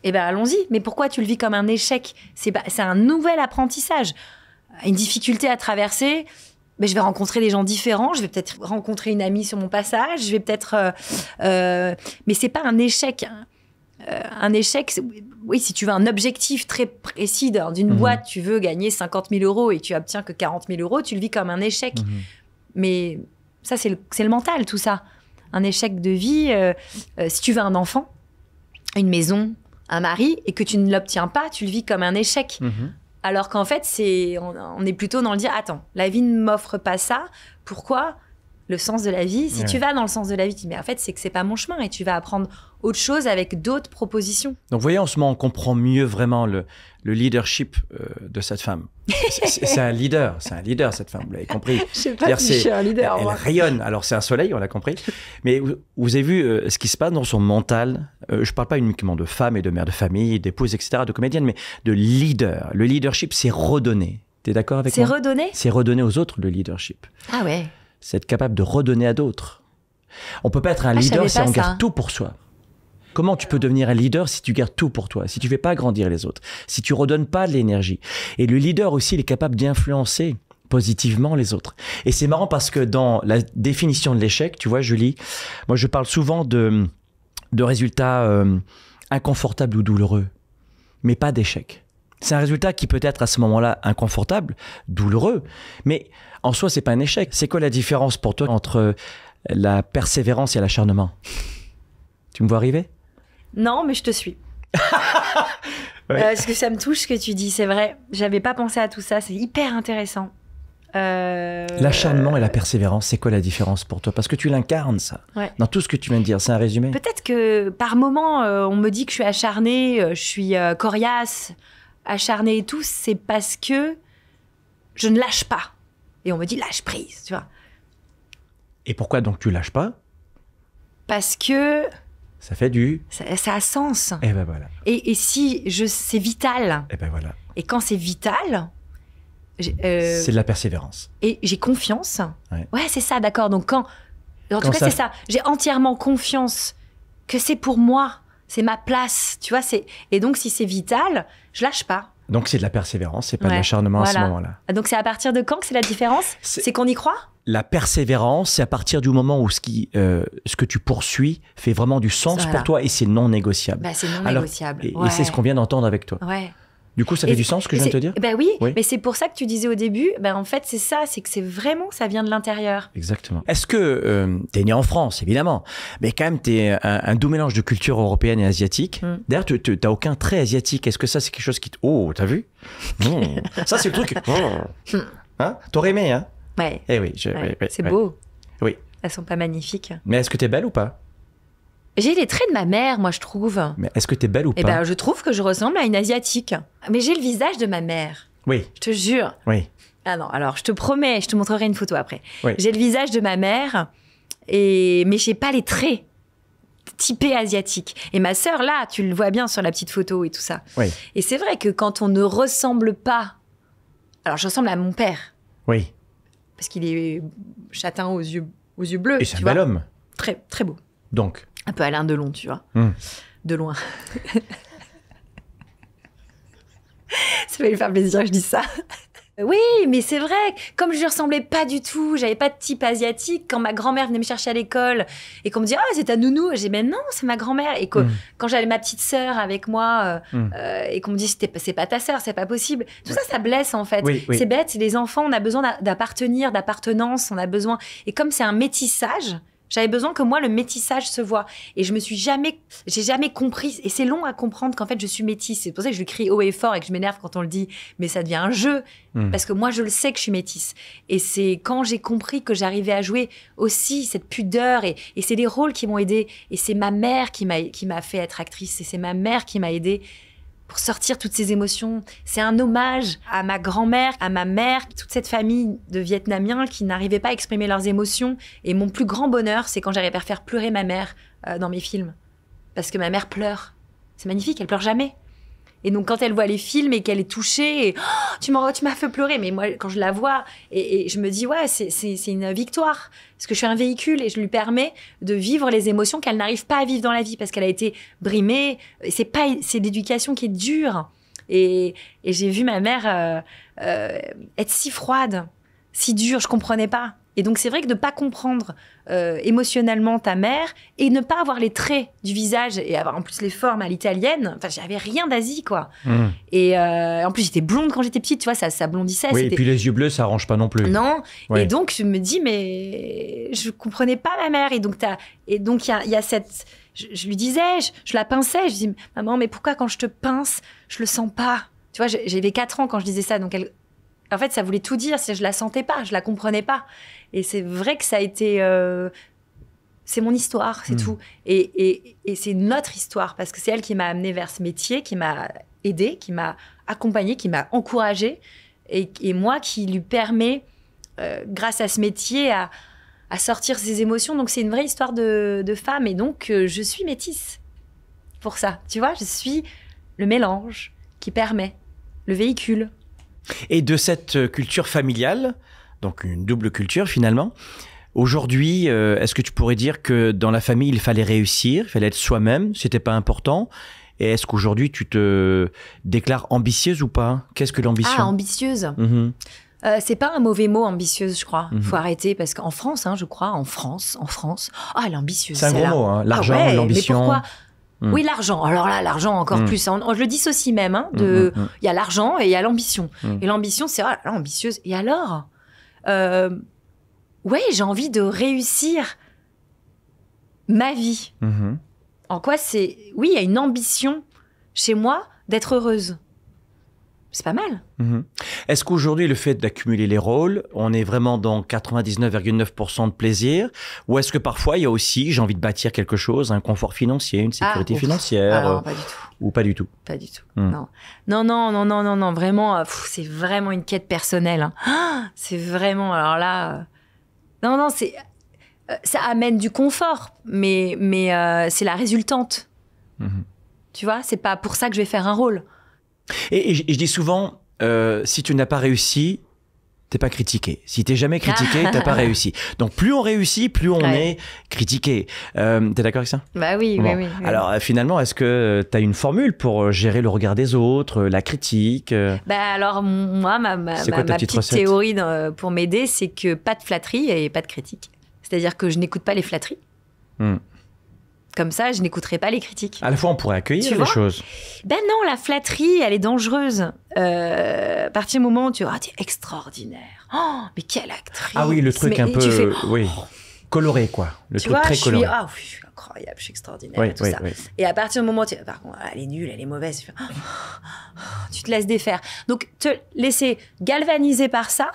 eh ben allons-y. Mais pourquoi tu le vis comme un échec C'est un nouvel apprentissage. Une difficulté à traverser, Mais ben, je vais rencontrer des gens différents, je vais peut-être rencontrer une amie sur mon passage, je vais peut-être... Euh, euh, mais c'est pas un échec. Hein. Euh, un échec, oui, si tu veux un objectif très précis d'une mhm. boîte, tu veux gagner 50 000 euros et tu obtiens que 40 000 euros, tu le vis comme un échec. Mhm. Mais ça, c'est le, mental, tout ça. Un échec de vie, si tu veux un enfant, une maison, un mari et que tu ne l'obtiens pas, tu le vis comme un échec. Mhm. Alors qu'en fait, c'est on, est plutôt dans le dire attends, la vie ne m'offre pas ça. Pourquoi le sens de la vie Si tu vas dans le sens de la vie, tu dis mais en fait, c'est que c'est pas mon chemin et tu vas apprendre autre chose avec d'autres propositions. Donc, voyez, en ce moment, on comprend mieux vraiment le, leadership euh, de cette femme. C'est un leader, c'est un leader cette femme, vous l'avez compris. Je un leader. Elle, rayonne, alors c'est un soleil, on l'a compris. Mais vous, avez vu euh, ce qui se passe dans son mental. Euh, je ne parle pas uniquement de femme et de mère de famille, d'épouse, etc., de comédienne, mais de leader. Le leadership, c'est redonner. Tu es d'accord avec moi C'est redonner C'est redonner aux autres le leadership. Ah ouais. C'est être capable de redonner à d'autres. On peut pas être un ah, leader si on garde tout pour soi. Comment tu peux devenir un leader si tu gardes tout pour toi, si tu ne fais pas grandir les autres, si tu redonnes pas de l'énergie Et le leader aussi, il est capable d'influencer positivement les autres. Et c'est marrant parce que dans la définition de l'échec, tu vois, Julie, moi je parle souvent de, de résultats euh, inconfortables ou douloureux, mais pas d'échec. C'est un résultat qui peut être à ce moment-là inconfortable, douloureux, mais en soi, c'est pas un échec. C'est quoi la différence pour toi entre la persévérance et l'acharnement Tu me vois arriver non, mais je te suis. est euh, parce que ça me touche ce que tu dis, c'est vrai. J'avais pas pensé à tout ça, c'est hyper intéressant. Euh, L'acharnement et la persévérance, c'est quoi la différence pour toi Parce que tu l'incarnes, ça, dans tout ce que tu viens de dire. C'est un résumé. Peut-être que par moment, euh, on me dit que je suis acharnée, je suis coriace, acharnée et tout. C'est parce que je ne lâche pas. Et on me dit lâche prise, tu vois. Et pourquoi donc tu lâches pas Parce que ça fait du. Ça, a sens. Et eh ben voilà. Et, si je, c'est vital. Et eh ben voilà. Et quand c'est vital. Euh, c'est de la persévérance. Et j'ai confiance. Ouais, c'est ça, d'accord. Donc quand. En tout cas, c'est ça. J'ai entièrement confiance que c'est pour moi. C'est ma place. Tu vois, c'est. Et donc, si c'est vital, je lâche pas. Donc c'est de la persévérance, c'est pas de l'acharnement à ce moment-là. Ah, donc c'est à partir de quand que c'est la différence C'est qu'on y croit la persévérance, c'est à partir du moment où ce, qui, euh, ce que tu poursuis fait vraiment du sens pour toi et c'est non négociable. Bah, c'est non négociable. Et, c'est ce qu'on vient d'entendre avec toi. Du coup, ça fait du sens ce que je viens de te dire bah oui, mais c'est pour ça que tu disais au début, bah, en fait, c'est ça, c'est que c'est vraiment, ça vient de l'intérieur. Exactement. Est-ce que, euh, t'es né en France, évidemment, mais quand même, t'es un, un doux mélange de culture européenne et asiatique. Mm. D'ailleurs, tu t'as aucun trait asiatique. Est-ce que ça, c'est quelque chose qui te... Oh, t'as vu hmm. Ça, c'est le truc... Hein T'aurais aimé, hein Ouais. Eh oui, c'est beau. Oui. Elles sont pas magnifiques. Mais est-ce que t'es belle ou pas j'ai les traits de ma mère, moi, je trouve. Mais est-ce que t'es belle ou pas Eh ben, je trouve que je ressemble à une asiatique. Mais j'ai le visage de ma mère. Oui. Je te jure. Oui. Ah non, alors, je te promets, je te montrerai une photo après. Oui. J'ai le visage de ma mère, et mais j'ai pas les traits typés asiatiques. Et ma sœur, là, tu le vois bien sur la petite photo et tout ça. Oui. Et c'est vrai que quand on ne ressemble pas... Alors, je ressemble à mon père. Oui parce qu'il est châtain aux yeux, aux yeux bleus. Et c'est un bel homme. Très, très beau. Donc. Un peu Alain Delon, tu vois. Hmm. De loin. ça va lui faire plaisir je dis ça. Oui, mais c'est vrai, comme je ne ressemblais pas du tout, j'avais pas de type asiatique, quand ma grand-mère venait me chercher à l'école et qu'on me dit Ah, oh, c'est ta nounou, j'ai Mais non, c'est ma grand-mère. Et hmm. quand j'avais ma petite sœur avec moi euh, hmm. euh, et qu'on me dit C'est pas ta sœur, c'est pas possible. Tout ça, ça blesse en fait. C'est bête, les enfants, on a besoin d'appartenir, d'appartenance, on a besoin. Et comme c'est un métissage, j'avais besoin que moi, le métissage se voit. Et je me suis jamais, j'ai jamais compris. Et c'est long à comprendre qu'en fait, je suis métisse. C'est pour ça que je lui crie haut et fort et que je m'énerve quand on le dit. Mais ça devient un jeu. Hmm. Parce que moi, je le sais que je suis métisse. Et c'est quand j'ai compris que j'arrivais à jouer aussi cette pudeur. Et, c'est des rôles qui m'ont aidé. Et c'est ma mère qui m'a, qui m'a fait être actrice. Et c'est ma mère qui m'a aidée sortir toutes ces émotions. C'est un hommage à ma grand-mère, à ma mère, toute cette famille de Vietnamiens qui n'arrivaient pas à exprimer leurs émotions. Et mon plus grand bonheur, c'est quand j'arrive à faire pleurer ma mère euh, dans mes films. Parce que ma mère pleure. C'est magnifique, elle pleure jamais. Et donc, quand elle voit les films et qu'elle est touchée, oh, tu m'as fait pleurer. Mais moi, quand je la vois, et, je me dis, ouais, c'est une victoire. Parce que je suis un véhicule et je lui permets de vivre les émotions qu'elle n'arrive pas à vivre dans la vie parce qu'elle a été brimée. C'est pas, c'est l'éducation qui est dure. Et, j'ai vu ma mère euh, euh, être si froide, si dure, je comprenais pas. Et donc c'est vrai que de ne pas comprendre euh, émotionnellement ta mère et ne pas avoir les traits du visage et avoir en plus les formes à l'italienne, enfin j'avais rien d'Asie quoi. Hmm. Et euh, en plus j'étais blonde quand j'étais petite, tu vois, ça, ça blondissait. Oui, et puis les yeux bleus ça arrange pas non plus. Non, et donc je me dis mais je comprenais pas ma mère et donc il y, a cette... Je, lui disais, je, la pinçais, je dis maman, mais pourquoi quand je te pince, je le sens pas Tu vois, j'avais 4 ans quand je disais ça, donc elle en fait, ça voulait tout dire. Je la sentais pas, je la comprenais pas. Et c'est vrai que ça a été. Euh, c'est mon histoire, c'est hmm. tout. Et, c'est notre histoire, parce que c'est elle qui m'a amenée vers ce métier, qui m'a aidée, qui m'a accompagnée, qui m'a encouragée, et, et, moi qui lui permet, euh, grâce à ce métier, à, sortir ses émotions. Donc c'est une vraie histoire de, femme, et donc euh, je suis métisse pour ça. Tu vois, je suis le mélange qui permet, le véhicule. Et de cette euh, culture familiale, donc une double culture finalement, Aujourd'hui, euh, est-ce que tu pourrais dire que dans la famille, il fallait réussir, il fallait être soi-même, c'était pas important Et est-ce qu'aujourd'hui, tu te déclares ambitieuse ou pas Qu'est-ce que l'ambition Ah, ambitieuse mm-hmm. euh, c'est pas un mauvais mot ambitieuse, je crois. Il mm-hmm. Faut arrêter parce qu'en France, hein, je crois, en France, en France, ah l'ambitieuse. C'est un gros mot, hein, ah l'argent, l'ambition. Mm. Oui, l'argent. Alors là, l'argent encore mm. plus. je le dis aussi même. Hein, mm, de, il y a l'argent et il y a l'ambition. Et l'ambition, c'est ah, ambitieuse. Et alors, euh, Oui, j'ai envie de réussir ma vie. Mm-hmm. En quoi c'est, oui, il y a une ambition chez moi d'être heureuse c'est pas mal. Mhm. Est-ce qu'aujourd'hui, le fait d'accumuler les rôles, on est vraiment dans 99,9% de plaisir Ou est-ce que parfois, il y a aussi, j'ai envie de bâtir quelque chose, un confort financier, une sécurité ah, financière ah Non, euh, pas du tout. Ou pas du tout Pas du tout. Mhm. Non. non. non, non, non, non, vraiment, euh, c'est vraiment une quête personnelle. Hein. Ah, c'est vraiment, alors là. Euh, non, non, c'est. ça amène du confort, mais, mais c'est la résultante. Mhm. Tu vois, c'est pas pour ça que je vais faire un rôle. Et, je dis souvent, euh, si tu n'as pas réussi, t'es pas critiqué. Si t'es jamais critiqué, t'as pas réussi. Donc plus on réussit, plus on est critiqué. Euh, t'es d'accord avec ça Bah oui, oui, oui, Alors euh, finalement, est-ce que euh, t'as une formule pour gérer le regard des autres, la critique Bah alors moi, ma, petite, théorie pour m'aider, c'est que pas de flatterie et pas de critique. C'est-à-dire que je n'écoute pas les flatteries. Hmm. Comme ça, je n'écouterai pas les critiques. À la fois, on pourrait accueillir les choses. Ben non, la flatterie, elle est dangereuse. Euh, à partir du moment où tu ah, es extraordinaire. Oh, mais quelle actrice. Ah oui, le truc un peu, oh. coloré quoi. Le truc très coloré. ah oui, je suis incroyable, je suis extraordinaire et tout ça. Et à partir du moment où tu par contre, elle est nulle, elle est mauvaise, tu, oh, tu te laisses défaire. Donc te laisser galvaniser par ça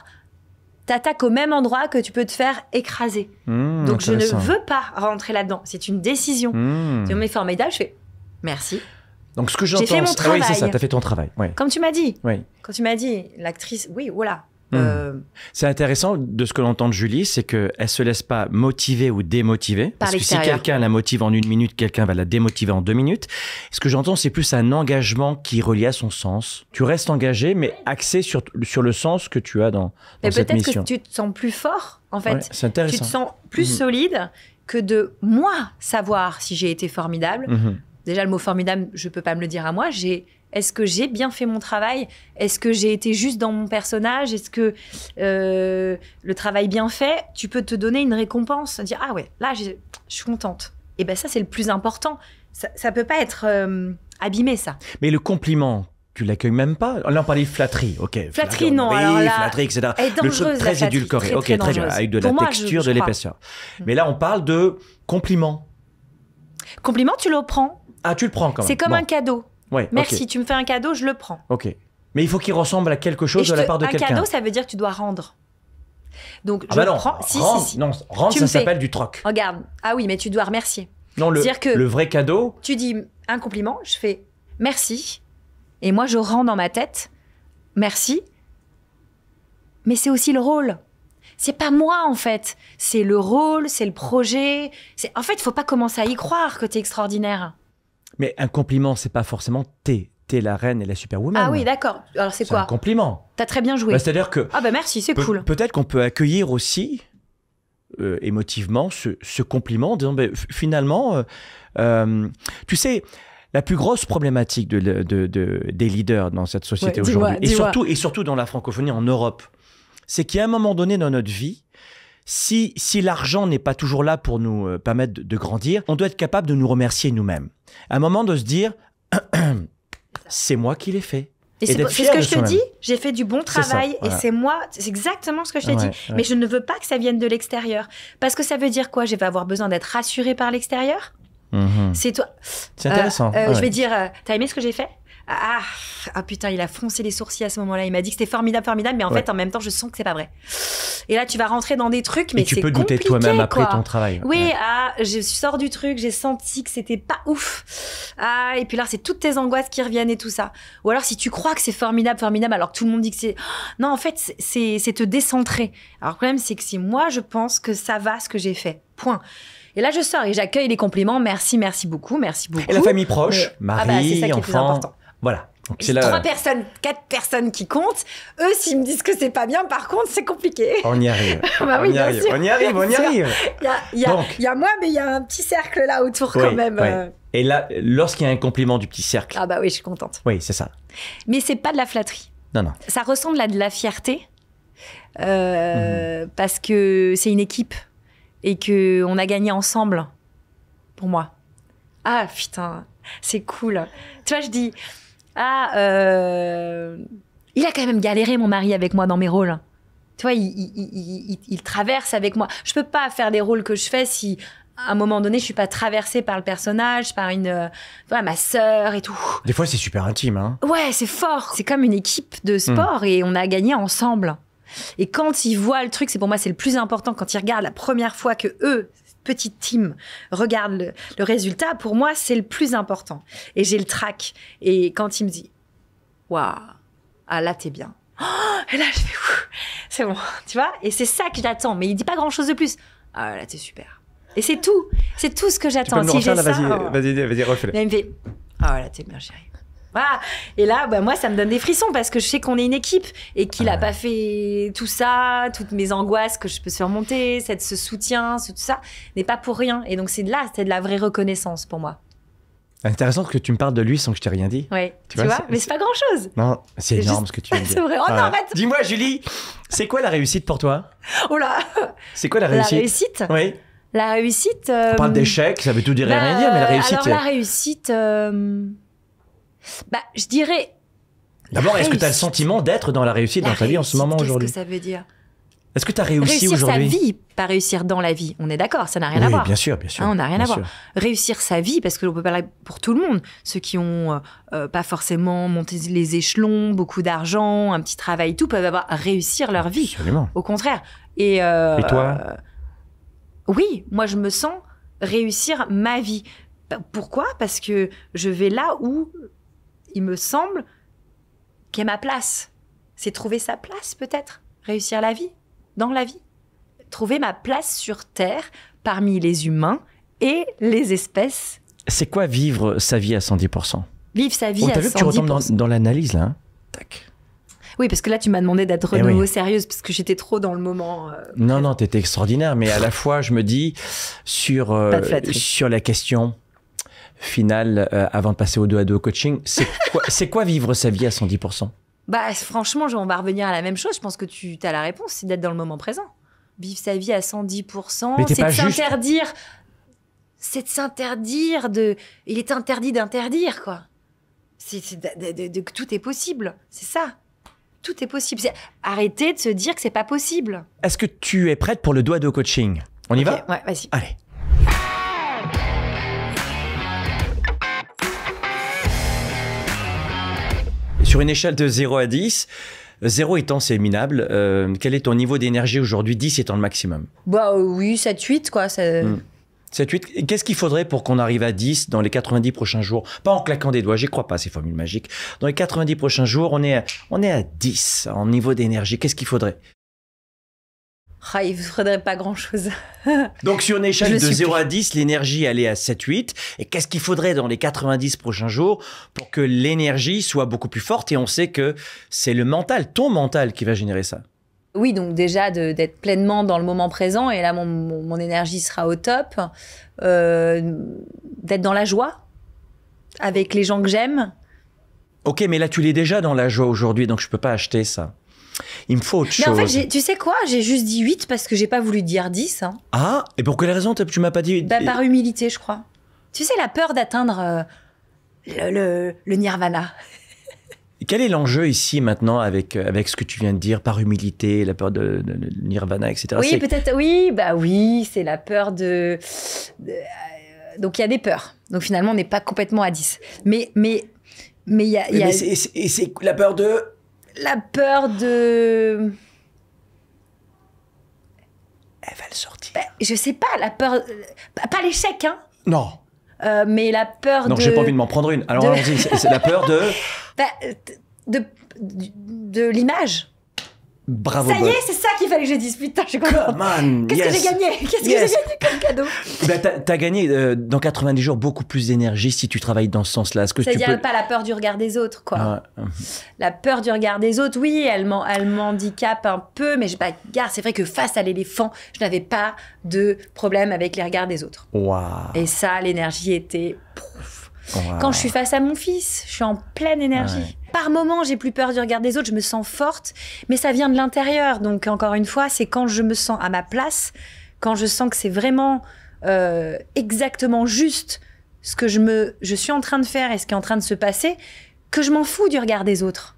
t'attaques au même endroit que tu peux te faire écraser. Hmm, Donc je ne veux pas rentrer là-dedans. C'est une décision. Mmh. Si on formidable, je fais merci. Donc ce que j'entends, j'ai fait travail. Ah c'est ça, t'as fait ton travail. Comme tu m'as dit. Oui. Quand tu m'as dit, l'actrice, oui, voilà, Hmm. Euh, c'est intéressant de ce que l'on entend de Julie, c'est qu'elle ne se laisse pas motiver ou démotiver. parce que si quelqu'un la motive en une minute, quelqu'un va la démotiver en deux minutes. Ce que j'entends, c'est plus un engagement qui relie à son sens. Tu restes engagé, mais axé sur, sur le sens que tu as dans, dans cette mission. Peut-être que tu te sens plus fort, en fait. c'est intéressant. Tu te sens plus mm-hmm. solide que de moi savoir si j'ai été formidable. Mm-hmm. Déjà, le mot formidable, je ne peux pas me le dire à moi. J'ai est-ce que j'ai bien fait mon travail Est-ce que j'ai été juste dans mon personnage Est-ce que euh, le travail bien fait, tu peux te donner une récompense Dire ah ouais, là je suis contente. Et eh bien, ça c'est le plus important. Ça, ne peut pas être euh, abîmé ça. Mais le compliment, tu l'accueilles même pas On ah on parlait de flatterie, ok. Flatterie, non. Oui, flatterie, etc. Est le très édulcoré, ok, très, bien, avec de la texture, de l'épaisseur. Mm. Mais là, on parle de compliment. Compliment, tu le prends. Ah, tu le prends quand même. C'est comme un cadeau. Merci, tu me fais un cadeau, je le prends. Ok. Mais il faut qu'il ressemble à quelque chose de la part de quelqu'un. Un cadeau, ça veut dire que tu dois rendre. Donc, ah je bah prends. Si, si, Non, rendre, ça s'appelle du troc. Regarde. Ah oui, mais tu dois remercier. Non, le, que le vrai cadeau. Tu dis un compliment, je fais merci. Et moi, je rends dans ma tête merci. Mais c'est aussi le rôle. C'est pas moi, en fait. C'est le rôle, c'est le projet. En fait, il faut pas commencer à y croire que tu es extraordinaire. Mais un compliment, c'est pas forcément t'es. T'es la reine et la superwoman. Ah oui, d'accord. Alors c'est quoi Un compliment. T'as très bien joué. Bah, c'est-à-dire que. Ah bah merci, c'est cool. Peut-être qu'on peut accueillir aussi euh, émotivement ce, compliment en disant bah, finalement, euh, euh, tu sais. La plus grosse problématique des leaders dans cette société aujourd'hui, et surtout, et surtout dans la francophonie en Europe, c'est qu'à un moment donné dans notre vie, si, l'argent n'est pas toujours là pour nous euh, permettre de, grandir, on doit être capable de nous remercier nous-mêmes. À un moment de se dire, c'est moi qui l'ai fait. Et, c'est ce que je te dis, j'ai fait du bon travail et c'est moi, c'est exactement ce que je te dis. Mais je ne veux pas que ça vienne de l'extérieur. Parce que ça veut dire quoi Je vais avoir besoin d'être rassuré par l'extérieur. Mhm. C'est toi. C'est intéressant. Euh, euh, je vais dire, t'as aimé ce que j'ai fait ah, ah putain, il a froncé les sourcils à ce moment-là. Il m'a dit que c'était formidable, formidable, mais en fait, en même temps, je sens que c'est pas vrai. Et là, tu vas rentrer dans des trucs, mais c'est tu peux goûter toi-même après ton travail. Oui, ah, je sors du truc, j'ai senti que c'était pas ouf. Ah, et puis là, c'est toutes tes angoisses qui reviennent et tout ça. Ou alors, si tu crois que c'est formidable, formidable, alors que tout le monde dit que c'est, non, en fait, c'est, c'est te décentrer. Alors, le problème, c'est que si moi, je pense que ça va ce que j'ai fait. Point. Et là, je sors et j'accueille les compliments. Merci, merci beaucoup, merci beaucoup. Et la famille proche, Marie, voilà. C'est la Trois personnes, quatre personnes qui comptent. Eux, s'ils me disent que c'est pas bien, par contre, c'est compliqué. On y arrive. Bah on, y arrive. on, y arrive. on y arrive, Il y, a, moi, mais il y a un petit cercle là autour quand même. Euh. Et là, lorsqu'il y a un compliment du petit cercle. Ah bah oui, je suis contente. Oui, c'est ça. Mais c'est pas de la flatterie. Non, non. Ça ressemble à de la fierté euh, mhm. parce que c'est une équipe et que on a gagné ensemble. Pour moi. Ah putain, c'est cool. Tu vois, je dis ah, euh, il a quand même galéré mon mari avec moi dans mes rôles. Tu vois, il, il, il, il, traverse avec moi. Je peux pas faire des rôles que je fais si à un moment donné, je suis pas traversée par le personnage, par une, euh, voilà, ma sœur et tout. Des fois, c'est super intime. Hein. Ouais, c'est fort. C'est comme une équipe de sport hmm. et on a gagné ensemble. Et quand ils voient le truc, c'est pour moi c'est le plus important. Quand ils regardent la première fois que eux petite team regarde le, résultat, pour moi, c'est le plus important. Et j'ai le trac. Et quand il me dit, waouh, ah là, t'es bien. Oh, et là, je fais, c'est bon, tu vois Et c'est ça que j'attends. Mais il dit pas grand-chose de plus. Ah là, t'es super. Et c'est tout. C'est tout ce que j'attends. Si j'ai ça... Oh. Vas-y, vas-y, refais-le. il me fait, ah oh, là, t'es bien, chérie et là, bah, moi, ça me donne des frissons parce que je sais qu'on est une équipe et qu'il n'a pas fait tout ça, toutes mes angoisses que je peux surmonter, cette, ce soutien, tout ça, n'est pas pour rien. Et donc, c'est de là, c'est de la vraie reconnaissance pour moi. Intéressant que tu me parles de lui sans que je t'ai rien dit. Oui, tu, vois, mais c'est pas grand chose. Non, c'est énorme ce que tu viens dire. c'est vrai, Dis-moi, Julie, c'est quoi la réussite pour toi Oh là C'est quoi la réussite La réussite Oui. La réussite. On parle euh, d'échec, ça veut tout dire et rien bah, dire, mais la réussite. Alors, la euh, réussite. Euh, bah, je dirais. D'abord, est-ce que tu as le sentiment d'être dans la réussite dans ta vie en ce moment aujourd'hui Qu'est-ce que ça veut dire Est-ce que tu as réussi aujourd'hui Réussir sa vie, pas réussir dans la vie. On est d'accord, ça n'a rien à voir. Bien sûr, bien sûr. Hein, on n'a rien à voir. Réussir sa vie, parce que l'on peut parler pour tout le monde. Ceux qui ont euh, euh, pas forcément monté les échelons, beaucoup d'argent, un petit travail, tout peuvent avoir réussir leur vie. Absolument. Au contraire. Et, euh, toi Oui, moi je me sens réussir ma vie. Pourquoi Parce que je vais là où il me semble, qu'est ma place. C'est trouver sa place peut-être, réussir la vie, dans la vie. Trouver ma place sur Terre parmi les humains et les espèces. C'est quoi vivre sa vie à 110% Vivre sa vie 110%. à vu Que tu retombes dans, l'analyse là. Hein? Tac. Oui, parce que là, tu m'as demandé d'être eh de nouveau sérieuse, parce que j'étais trop dans le moment. Euh, non, non, non, t'étais extraordinaire, mais à la fois, je me dis, sur, euh, sur la question Final euh, avant de passer au doigt à dos coaching. C'est quoi, vivre sa vie à 110% Bah franchement, on va revenir à la même chose. Je pense que tu as la réponse, c'est d'être dans le moment présent. Vivre sa vie à 110%, c'est de s'interdire. C'est de s'interdire de. Il est interdit d'interdire, quoi. C'est que tout est possible. C'est ça tout est possible. Arrêtez arrêter de se dire que c'est pas possible. Est-ce que tu es prête pour le doigt de coaching On y va Ouais, vas-y. Allez. Sur une échelle de 0 à 10, 0 étant c'est minable, euh, quel est ton niveau d'énergie aujourd'hui 10 étant le maximum Bah euh, oui, 7-8 quoi. 7, 8. Hmm. Qu'est-ce qu'il faudrait pour qu'on arrive à 10 dans les 90 prochains jours Pas en claquant des doigts, j'y crois pas ces formules magiques. Dans les 90 prochains jours, on est on est à 10 en niveau d'énergie. Qu'est-ce qu'il faudrait ah, il ne faudrait pas grand-chose. Donc, sur une échelle de 0 à 10, l'énergie, allait à 7-8. Et qu'est-ce qu'il faudrait dans les 90 prochains jours pour que l'énergie soit beaucoup plus forte Et on sait que c'est le mental, ton mental, qui va générer ça. Oui, donc déjà d'être pleinement dans le moment présent, et là, mon, énergie sera au top. Euh, d'être dans la joie avec les gens que j'aime. Ok, mais là, tu l'es déjà dans la joie aujourd'hui, donc je ne peux pas acheter ça. Il me faut autre chose. Mais en fait, tu sais quoi J'ai juste dit 8 parce que j'ai pas voulu dire 10. Hein. Ah Et pour quelle raison tu m'as pas dit bah, Par humilité, je crois. Tu sais, la peur d'atteindre euh, le, nirvana. Quel est l'enjeu ici maintenant avec, euh, avec ce que tu viens de dire par humilité, la peur de, nirvana, etc. Oui, peut-être, oui, bah oui, c'est la peur de. Euh, donc il y a des peurs. Donc finalement, on n'est pas complètement à 10. Mais. mais mais il y a. a... c'est la peur de la peur de. Elle va le sortir. Bah, je sais pas, la peur. Euh, pas l'échec, hein Non. Euh, mais la peur de. Non, j'ai pas envie de m'en prendre une. Alors allons-y, c'est la peur de, bah, de, de l'image. Bravo. Ça y est, c'est ça qu'il fallait que je dise. Putain, je suis Qu'est-ce que j'ai gagné Qu'est-ce que j'ai gagné comme cadeau bah, T'as as gagné euh, dans 90 jours beaucoup plus d'énergie si tu travailles dans ce sens-là. C'est-à-dire pas la peur du regard des autres, quoi. La peur du regard des autres, oui, elle m'handicape un peu, mais je bagarre. C'est vrai que face à l'éléphant, je n'avais pas de problème avec les regards des autres. Et ça, l'énergie était quand je suis face à mon fils, je suis en pleine énergie. Par moment, j'ai plus peur du regard des autres, je me sens forte, mais ça vient de l'intérieur. Donc, encore une fois, c'est quand je me sens à ma place, quand je sens que c'est vraiment euh, exactement juste ce que je, me, je suis en train de faire et ce qui est en train de se passer, que je m'en fous du regard des autres.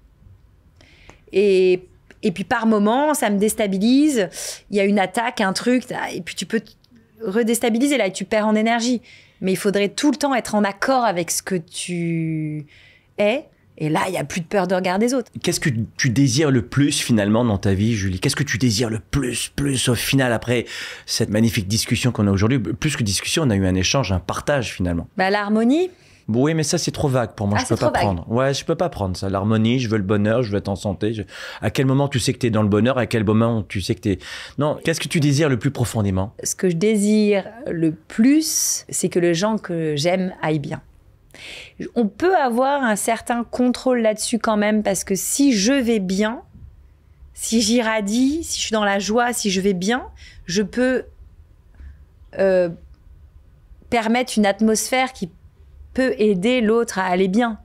Et, et puis par moment, ça me déstabilise, il y a une attaque, un truc, et puis tu peux redéstabiliser, là, et tu perds en énergie mais il faudrait tout le temps être en accord avec ce que tu es. Et là, il y a plus de peur de regarder les autres. Qu'est-ce que tu désires le plus finalement dans ta vie, Julie Qu'est-ce que tu désires le plus, plus au final après cette magnifique discussion qu'on a aujourd'hui Plus que discussion, on a eu un échange, un partage finalement. Bah, l'harmonie, oui, mais ça c'est trop vague pour moi. Ah, je peux pas prendre. Ouais, je peux pas prendre ça. L'harmonie, je veux le bonheur, je veux être en santé. À quel moment tu sais que tu es dans le bonheur À quel moment tu sais que tu es Non, qu'est-ce que tu désires le plus profondément Ce que je désire le plus, c'est que les gens que j'aime aillent bien. On peut avoir un certain contrôle là-dessus quand même parce que si je vais bien, si j'irradie, si je suis dans la joie, si je vais bien, je peux euh, permettre une atmosphère qui peut aider l'autre à aller bien.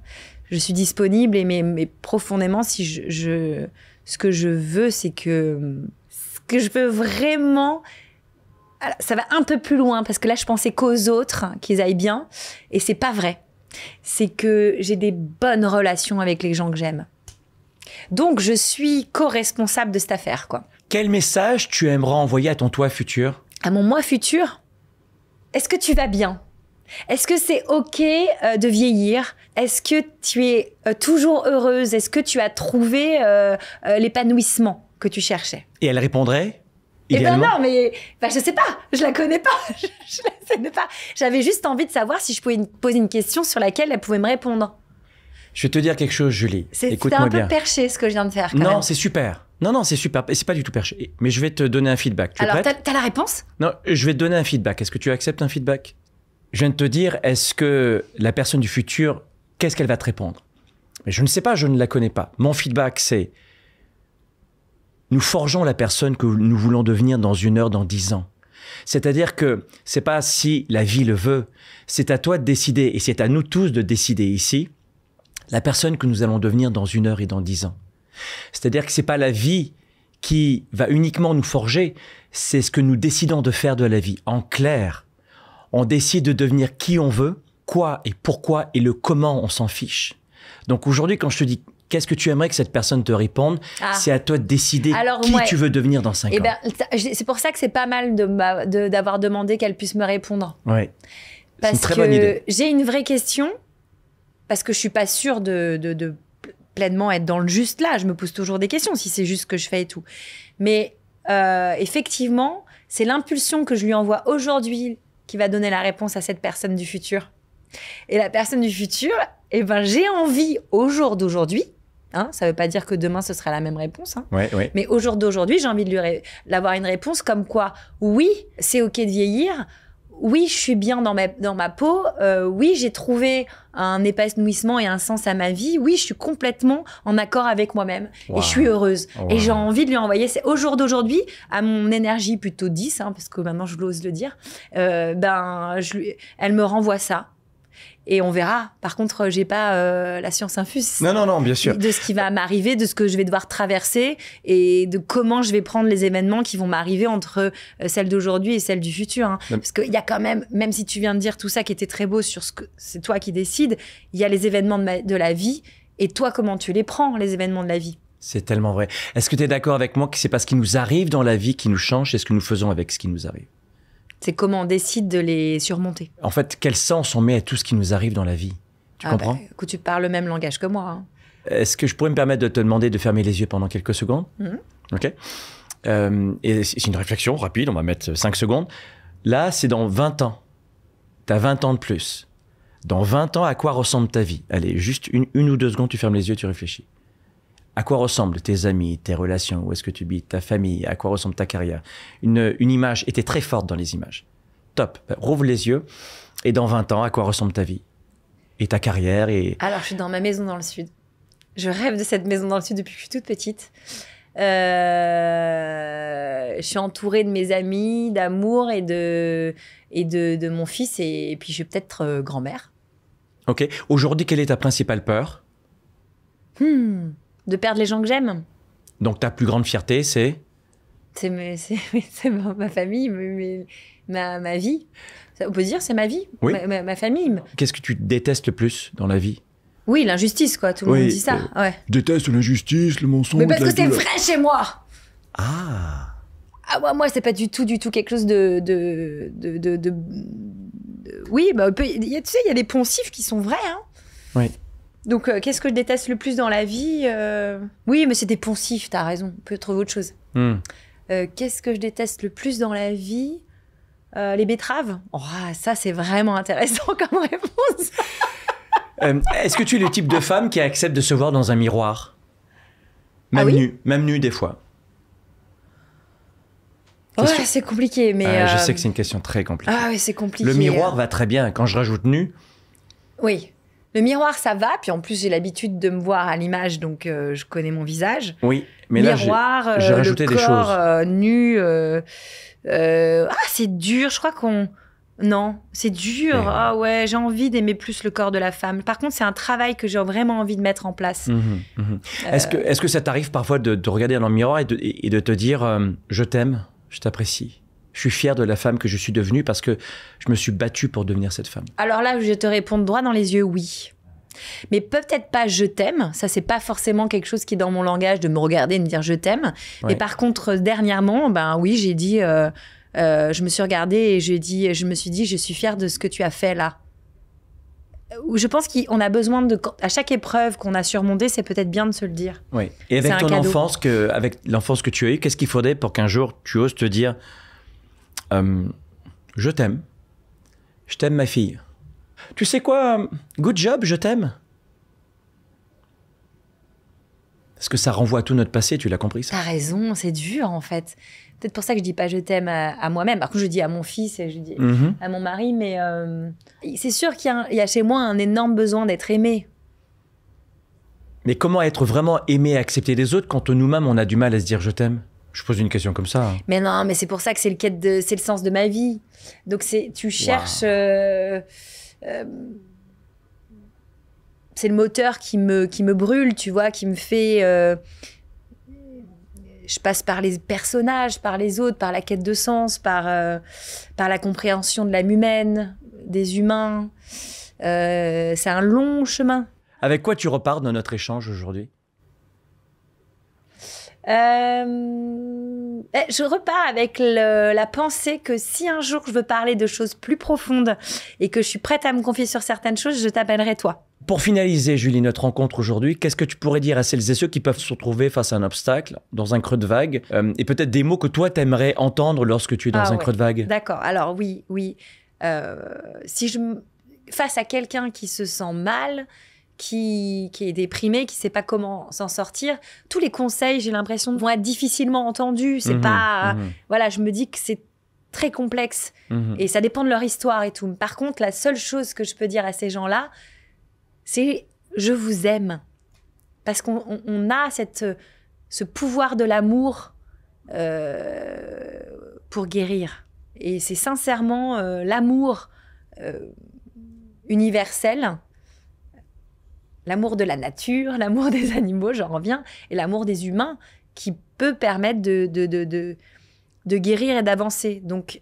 Je suis disponible, et mais, profondément, si je, ce que je veux, c'est que ce que je veux vraiment ça va un peu plus loin parce que là je pensais qu'aux autres hein, qu'ils aillent bien et c'est pas vrai. C'est que j'ai des bonnes relations avec les gens que j'aime. Donc je suis co-responsable de cette affaire quoi. Quel message tu aimeras envoyer à ton toi futur À mon moi futur Est-ce que tu vas bien est-ce que c'est OK euh, de vieillir Est-ce que tu es euh, toujours heureuse Est-ce que tu as trouvé euh, l'épanouissement que tu cherchais Et elle répondrait eh ben non, mais je bah, je sais pas, je la connais pas, je, la connais pas. J'avais juste envie de savoir si je pouvais poser une question sur laquelle elle pouvait me répondre. Je vais te dire quelque chose, Julie. C'est un peu perché ce que je viens de faire. non, c'est super. Non, non, c'est super. C'est pas du tout perché. Mais je vais te donner un feedback. Tu Alors, t'as la réponse Non, je vais te donner un feedback. Est-ce que tu acceptes un feedback je viens de te dire, est-ce que la personne du futur, qu'est-ce qu'elle va te répondre Mais je ne sais pas, je ne la connais pas. Mon feedback, c'est nous forgeons la personne que nous voulons devenir dans une heure, dans dix ans. C'est-à-dire que c'est pas si la vie le veut, c'est à toi de décider et c'est à nous tous de décider ici la personne que nous allons devenir dans une heure et dans dix ans. C'est-à-dire que c'est pas la vie qui va uniquement nous forger, c'est ce que nous décidons de faire de la vie. En clair, on décide de devenir qui on veut, quoi et pourquoi et le comment, on s'en fiche. Donc aujourd'hui, quand je te dis qu'est-ce que tu aimerais que cette personne te réponde ah. C'est à toi de décider Alors, qui tu veux devenir dans 5 eh ben, ans. c'est pour ça que c'est pas mal d'avoir de, d'avoir demandé qu'elle puisse me répondre. Oui. Parce j'ai une vraie question, parce que je suis pas sûre de, pleinement être dans le juste là. Je me pose toujours des questions si c'est juste ce que je fais et tout. Mais euh, effectivement, c'est l'impulsion que je lui envoie aujourd'hui qui va donner la réponse à cette personne du futur. Et la personne du futur, eh ben, j'ai envie au jour d'aujourd'hui, hein, ça ne veut pas dire que demain ce sera la même réponse, hein, mais au jour d'aujourd'hui, j'ai envie d'avoir une réponse comme quoi, oui, c'est OK de vieillir, oui, je suis bien dans ma, peau, euh, oui, j'ai trouvé un épanouissement et un sens à ma vie, oui, je suis complètement en accord avec moi-même et je suis heureuse. Et j'ai envie de lui envoyer, c'est au jour d'aujourd'hui, à mon énergie plutôt 10, hein, parce que maintenant je l'ose le dire, euh, ben, elle me renvoie ça. Et on verra. Par contre, j'ai pas euh, la science infuse. Non, non, non, bien sûr. De ce qui va m'arriver, de ce que je vais devoir traverser et de comment je vais prendre les événements qui vont m'arriver entre euh, celles d'aujourd'hui et celle du futur. Hein. Parce qu'il y a quand même, même si tu viens de dire tout ça qui était très beau sur ce que c'est toi qui décides, il y a les événements de, la vie et toi, comment tu les prends, les événements de la vie. C'est tellement vrai. Est-ce que tu es d'accord avec moi que c'est ce qui nous arrive dans la vie qui nous change et ce que nous faisons avec ce qui nous arrive c'est comment on décide de les surmonter. En fait, quel sens on met à tout ce qui nous arrive dans la vie Tu ah comprends bah, tu parles le même langage que moi. Hein. Est-ce que je pourrais me permettre de te demander de fermer les yeux pendant quelques secondes mhm. Ok. Euh, et c'est une réflexion rapide, on va mettre 5 secondes. Là, c'est dans 20 ans. Tu as 20 ans de plus. Dans 20 ans, à quoi ressemble ta vie Allez, juste une, une ou deux secondes, tu fermes les yeux, tu réfléchis. À quoi ressemblent tes amis, tes relations, où est-ce que tu vis, ta famille, à quoi ressemble ta carrière une, image était très forte dans les images. Top. rouvre les yeux. Et dans 20 ans, à quoi ressemble ta vie Et ta carrière et... Alors, je suis dans ma maison dans le sud. Je rêve de cette maison dans le sud depuis que je suis toute petite. Euh, je suis entourée de mes amis, d'amour et de et de, mon fils et, puis je vais peut-être euh, grand-mère. Ok. Aujourd'hui, quelle est ta principale peur hmm de perdre les gens que j'aime. Donc ta plus grande fierté, c'est C'est ma famille, ma, ma, vie. On peut dire, c'est ma vie, oui. ma, famille. Qu'est-ce que tu détestes le plus dans la vie Oui, l'injustice, quoi. Tout le monde dit ça. Euh, déteste l'injustice, le mensonge. Mais parce que c'est vrai chez moi Ah ah, moi, moi c'est pas du tout, du tout quelque chose de. de, Oui, bah, tu sais, il y a des poncifs qui sont vrais. Hein. Oui. Donc, euh, qu'est-ce que je déteste le plus dans la vie euh Oui, mais c'est des poncifs, t'as raison. On peut trouver autre chose. Hmm. Euh, qu'est-ce que je déteste le plus dans la vie Les betteraves oh, Ça, c'est vraiment intéressant comme réponse. Est-ce que tu es le type de femme qui accepte de se voir dans un miroir ah Même nu, même nu des fois. c'est compliqué, mais. Ah, je sais que c'est une question très compliquée. Ah c'est compliqué. Le miroir va très bien. Quand je rajoute nu. Oui. Le miroir, ça va. Puis en plus, j'ai l'habitude de me voir à l'image, donc euh, je connais mon visage. Oui, mais miroir, là, j'ai euh, rajouté des choses. Euh, nu. Euh, ah, c'est dur. Je crois qu'on. Non, c'est dur. Ah ouais, j'ai envie d'aimer plus le corps de la femme. Par contre, c'est un travail que j'ai vraiment envie de mettre en place. Mhm, mhm. Est-ce que, est que ça t'arrive parfois de regarder dans le miroir et de, te dire je t'aime, je t'apprécie je suis fier de la femme que je suis devenue parce que je me suis battue pour devenir cette femme. Alors là, je te réponds droit dans les yeux, oui. Mais peut-être pas je t'aime, ça c'est pas forcément quelque chose qui est dans mon langage de me regarder et de me dire je t'aime. Mais par contre, dernièrement, ben oui, j'ai dit, euh, euh, je me suis regardée et je, dit, je me suis dit, je suis fière de ce que tu as fait là je pense qu'on a besoin de à chaque épreuve qu'on a surmontée, c'est peut-être bien de se le dire. Oui. Et avec ton enfance que avec l'enfance que tu as eue, qu'est-ce qu'il faudrait pour qu'un jour tu oses te dire euh, je t'aime. Je t'aime ma fille. Tu sais quoi Good job, je t'aime. Parce que ça renvoie à tout notre passé, tu l'as compris ça T'as raison, c'est dur en fait. Peut-être pour ça que je dis pas je t'aime à, moi-même. Par contre, je dis à mon fils et je dis mhm. à mon mari, mais euh, c'est sûr qu'il y, a chez moi un énorme besoin d'être aimé. Mais comment être vraiment aimé et accepté des autres quand nous-mêmes on a du mal à se dire je t'aime je pose une question comme ça. Hein. Mais non, mais c'est pour ça que c'est le de, c'est le sens de ma vie. Donc c'est, tu cherches. Euh, euh, c'est le moteur qui me, qui me brûle, tu vois, qui me fait. Euh, je passe par les personnages, par les autres, par la quête de sens, par, par la compréhension de l'âme humaine, des humains. c'est un long chemin. Avec quoi tu repars dans notre échange aujourd'hui euh, eh, je repars avec la pensée que si un jour je veux parler de choses plus profondes et que je suis prête à me confier sur certaines choses, je t'appellerai toi. Pour finaliser, Julie, notre rencontre aujourd'hui, qu'est-ce que tu pourrais dire à celles et ceux qui peuvent se retrouver face à un obstacle, dans un creux de vague, euh, et peut-être des mots que toi t'aimerais entendre lorsque tu es dans ah un creux de vague D'accord, alors oui, oui. Euh, si je face à quelqu'un qui se sent mal, qui, est déprimé, qui sait pas comment s'en sortir, tous les conseils, j'ai l'impression, vont être difficilement entendus. C'est mhm, pas. Mhm. Voilà, je me dis que c'est très complexe mhm. et ça dépend de leur histoire et tout. Par contre, la seule chose que je peux dire à ces gens-là, c'est je vous aime. Parce qu'on a cette, ce pouvoir de l'amour euh, pour guérir. Et c'est sincèrement euh, l'amour euh, universel L'amour de la nature, l'amour des animaux, j'en reviens, et l'amour des humains qui peut permettre de, de, guérir et d'avancer. Donc,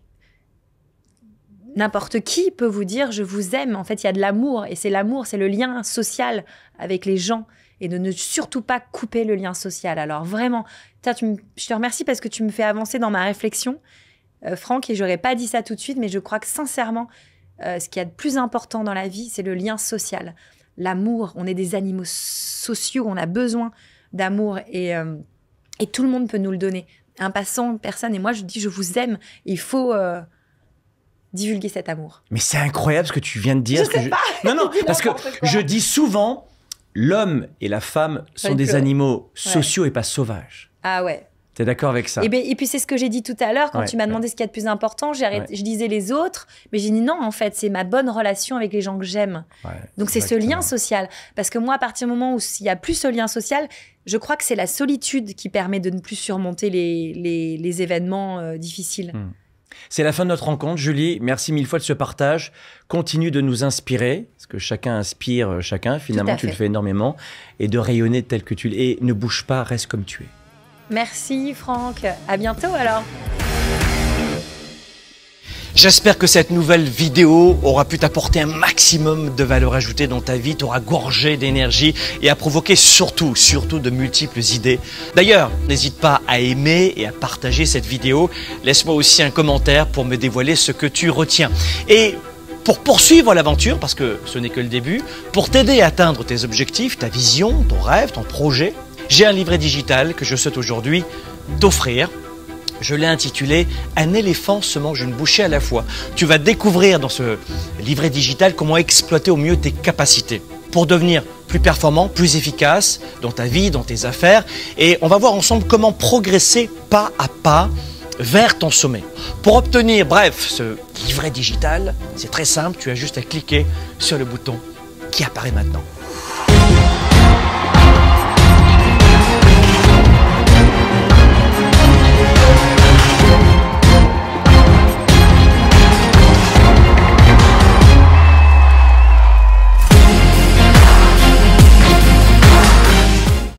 n'importe qui peut vous dire je vous aime. En fait, il y a de l'amour et c'est l'amour, c'est le lien social avec les gens et de ne surtout pas couper le lien social. Alors vraiment, je te remercie parce que tu me fais avancer dans ma réflexion, euh, Franck, et j'aurais pas dit ça tout de suite, mais je crois que sincèrement, euh, ce qu'il y a de plus important dans la vie, c'est le lien social l'amour. On est des animaux sociaux, on a besoin d'amour et, euh, tout le monde peut nous le donner. Un passant, personne. Et moi, je dis, je vous aime. Il faut euh, divulguer cet amour. Mais c'est incroyable ce que tu viens de dire. Non, non, parce que je dis souvent, l'homme et la femme sont des animaux sociaux et pas sauvages. Ah ouais. Tu es d'accord avec ça et, eh ben, et, puis c'est ce que j'ai dit tout à l'heure quand tu m'as demandé ce qu'il y a de plus important. Je disais les autres, mais j'ai dit non, en fait, c'est ma bonne relation avec les gens que j'aime. Donc c'est ce lien social. Parce que moi, à partir du moment où il n'y a plus ce lien social, je crois que c'est la solitude qui permet de ne plus surmonter les, les, événements euh, difficiles. Hmm. C'est la fin de notre rencontre, Julie. Merci mille fois de ce partage. Continue de nous inspirer, parce que chacun inspire euh, chacun. Finalement, tu le fais énormément, et de rayonner tel que tu l'es. Et ne bouge pas, reste comme tu es. Merci Franck. À bientôt alors. J'espère que cette nouvelle vidéo aura pu t'apporter un maximum de valeur ajoutée dans ta vie, t'aura gorgé d'énergie et a provoqué surtout, surtout de multiples idées. D'ailleurs, n'hésite pas à aimer et à partager cette vidéo. Laisse-moi aussi un commentaire pour me dévoiler ce que tu retiens. Et pour poursuivre l'aventure, parce que ce n'est que le début, pour t'aider à atteindre tes objectifs, ta vision, ton rêve, ton projet, j'ai un livret digital que je souhaite aujourd'hui t'offrir. Je l'ai intitulé Un éléphant se mange une bouchée à la fois. Tu vas découvrir dans ce livret digital comment exploiter au mieux tes capacités pour devenir plus performant, plus efficace dans ta vie, dans tes affaires. Et on va voir ensemble comment progresser pas à pas vers ton sommet. Pour obtenir, bref, ce livret digital, c'est très simple, tu as juste à cliquer sur le bouton qui apparaît maintenant.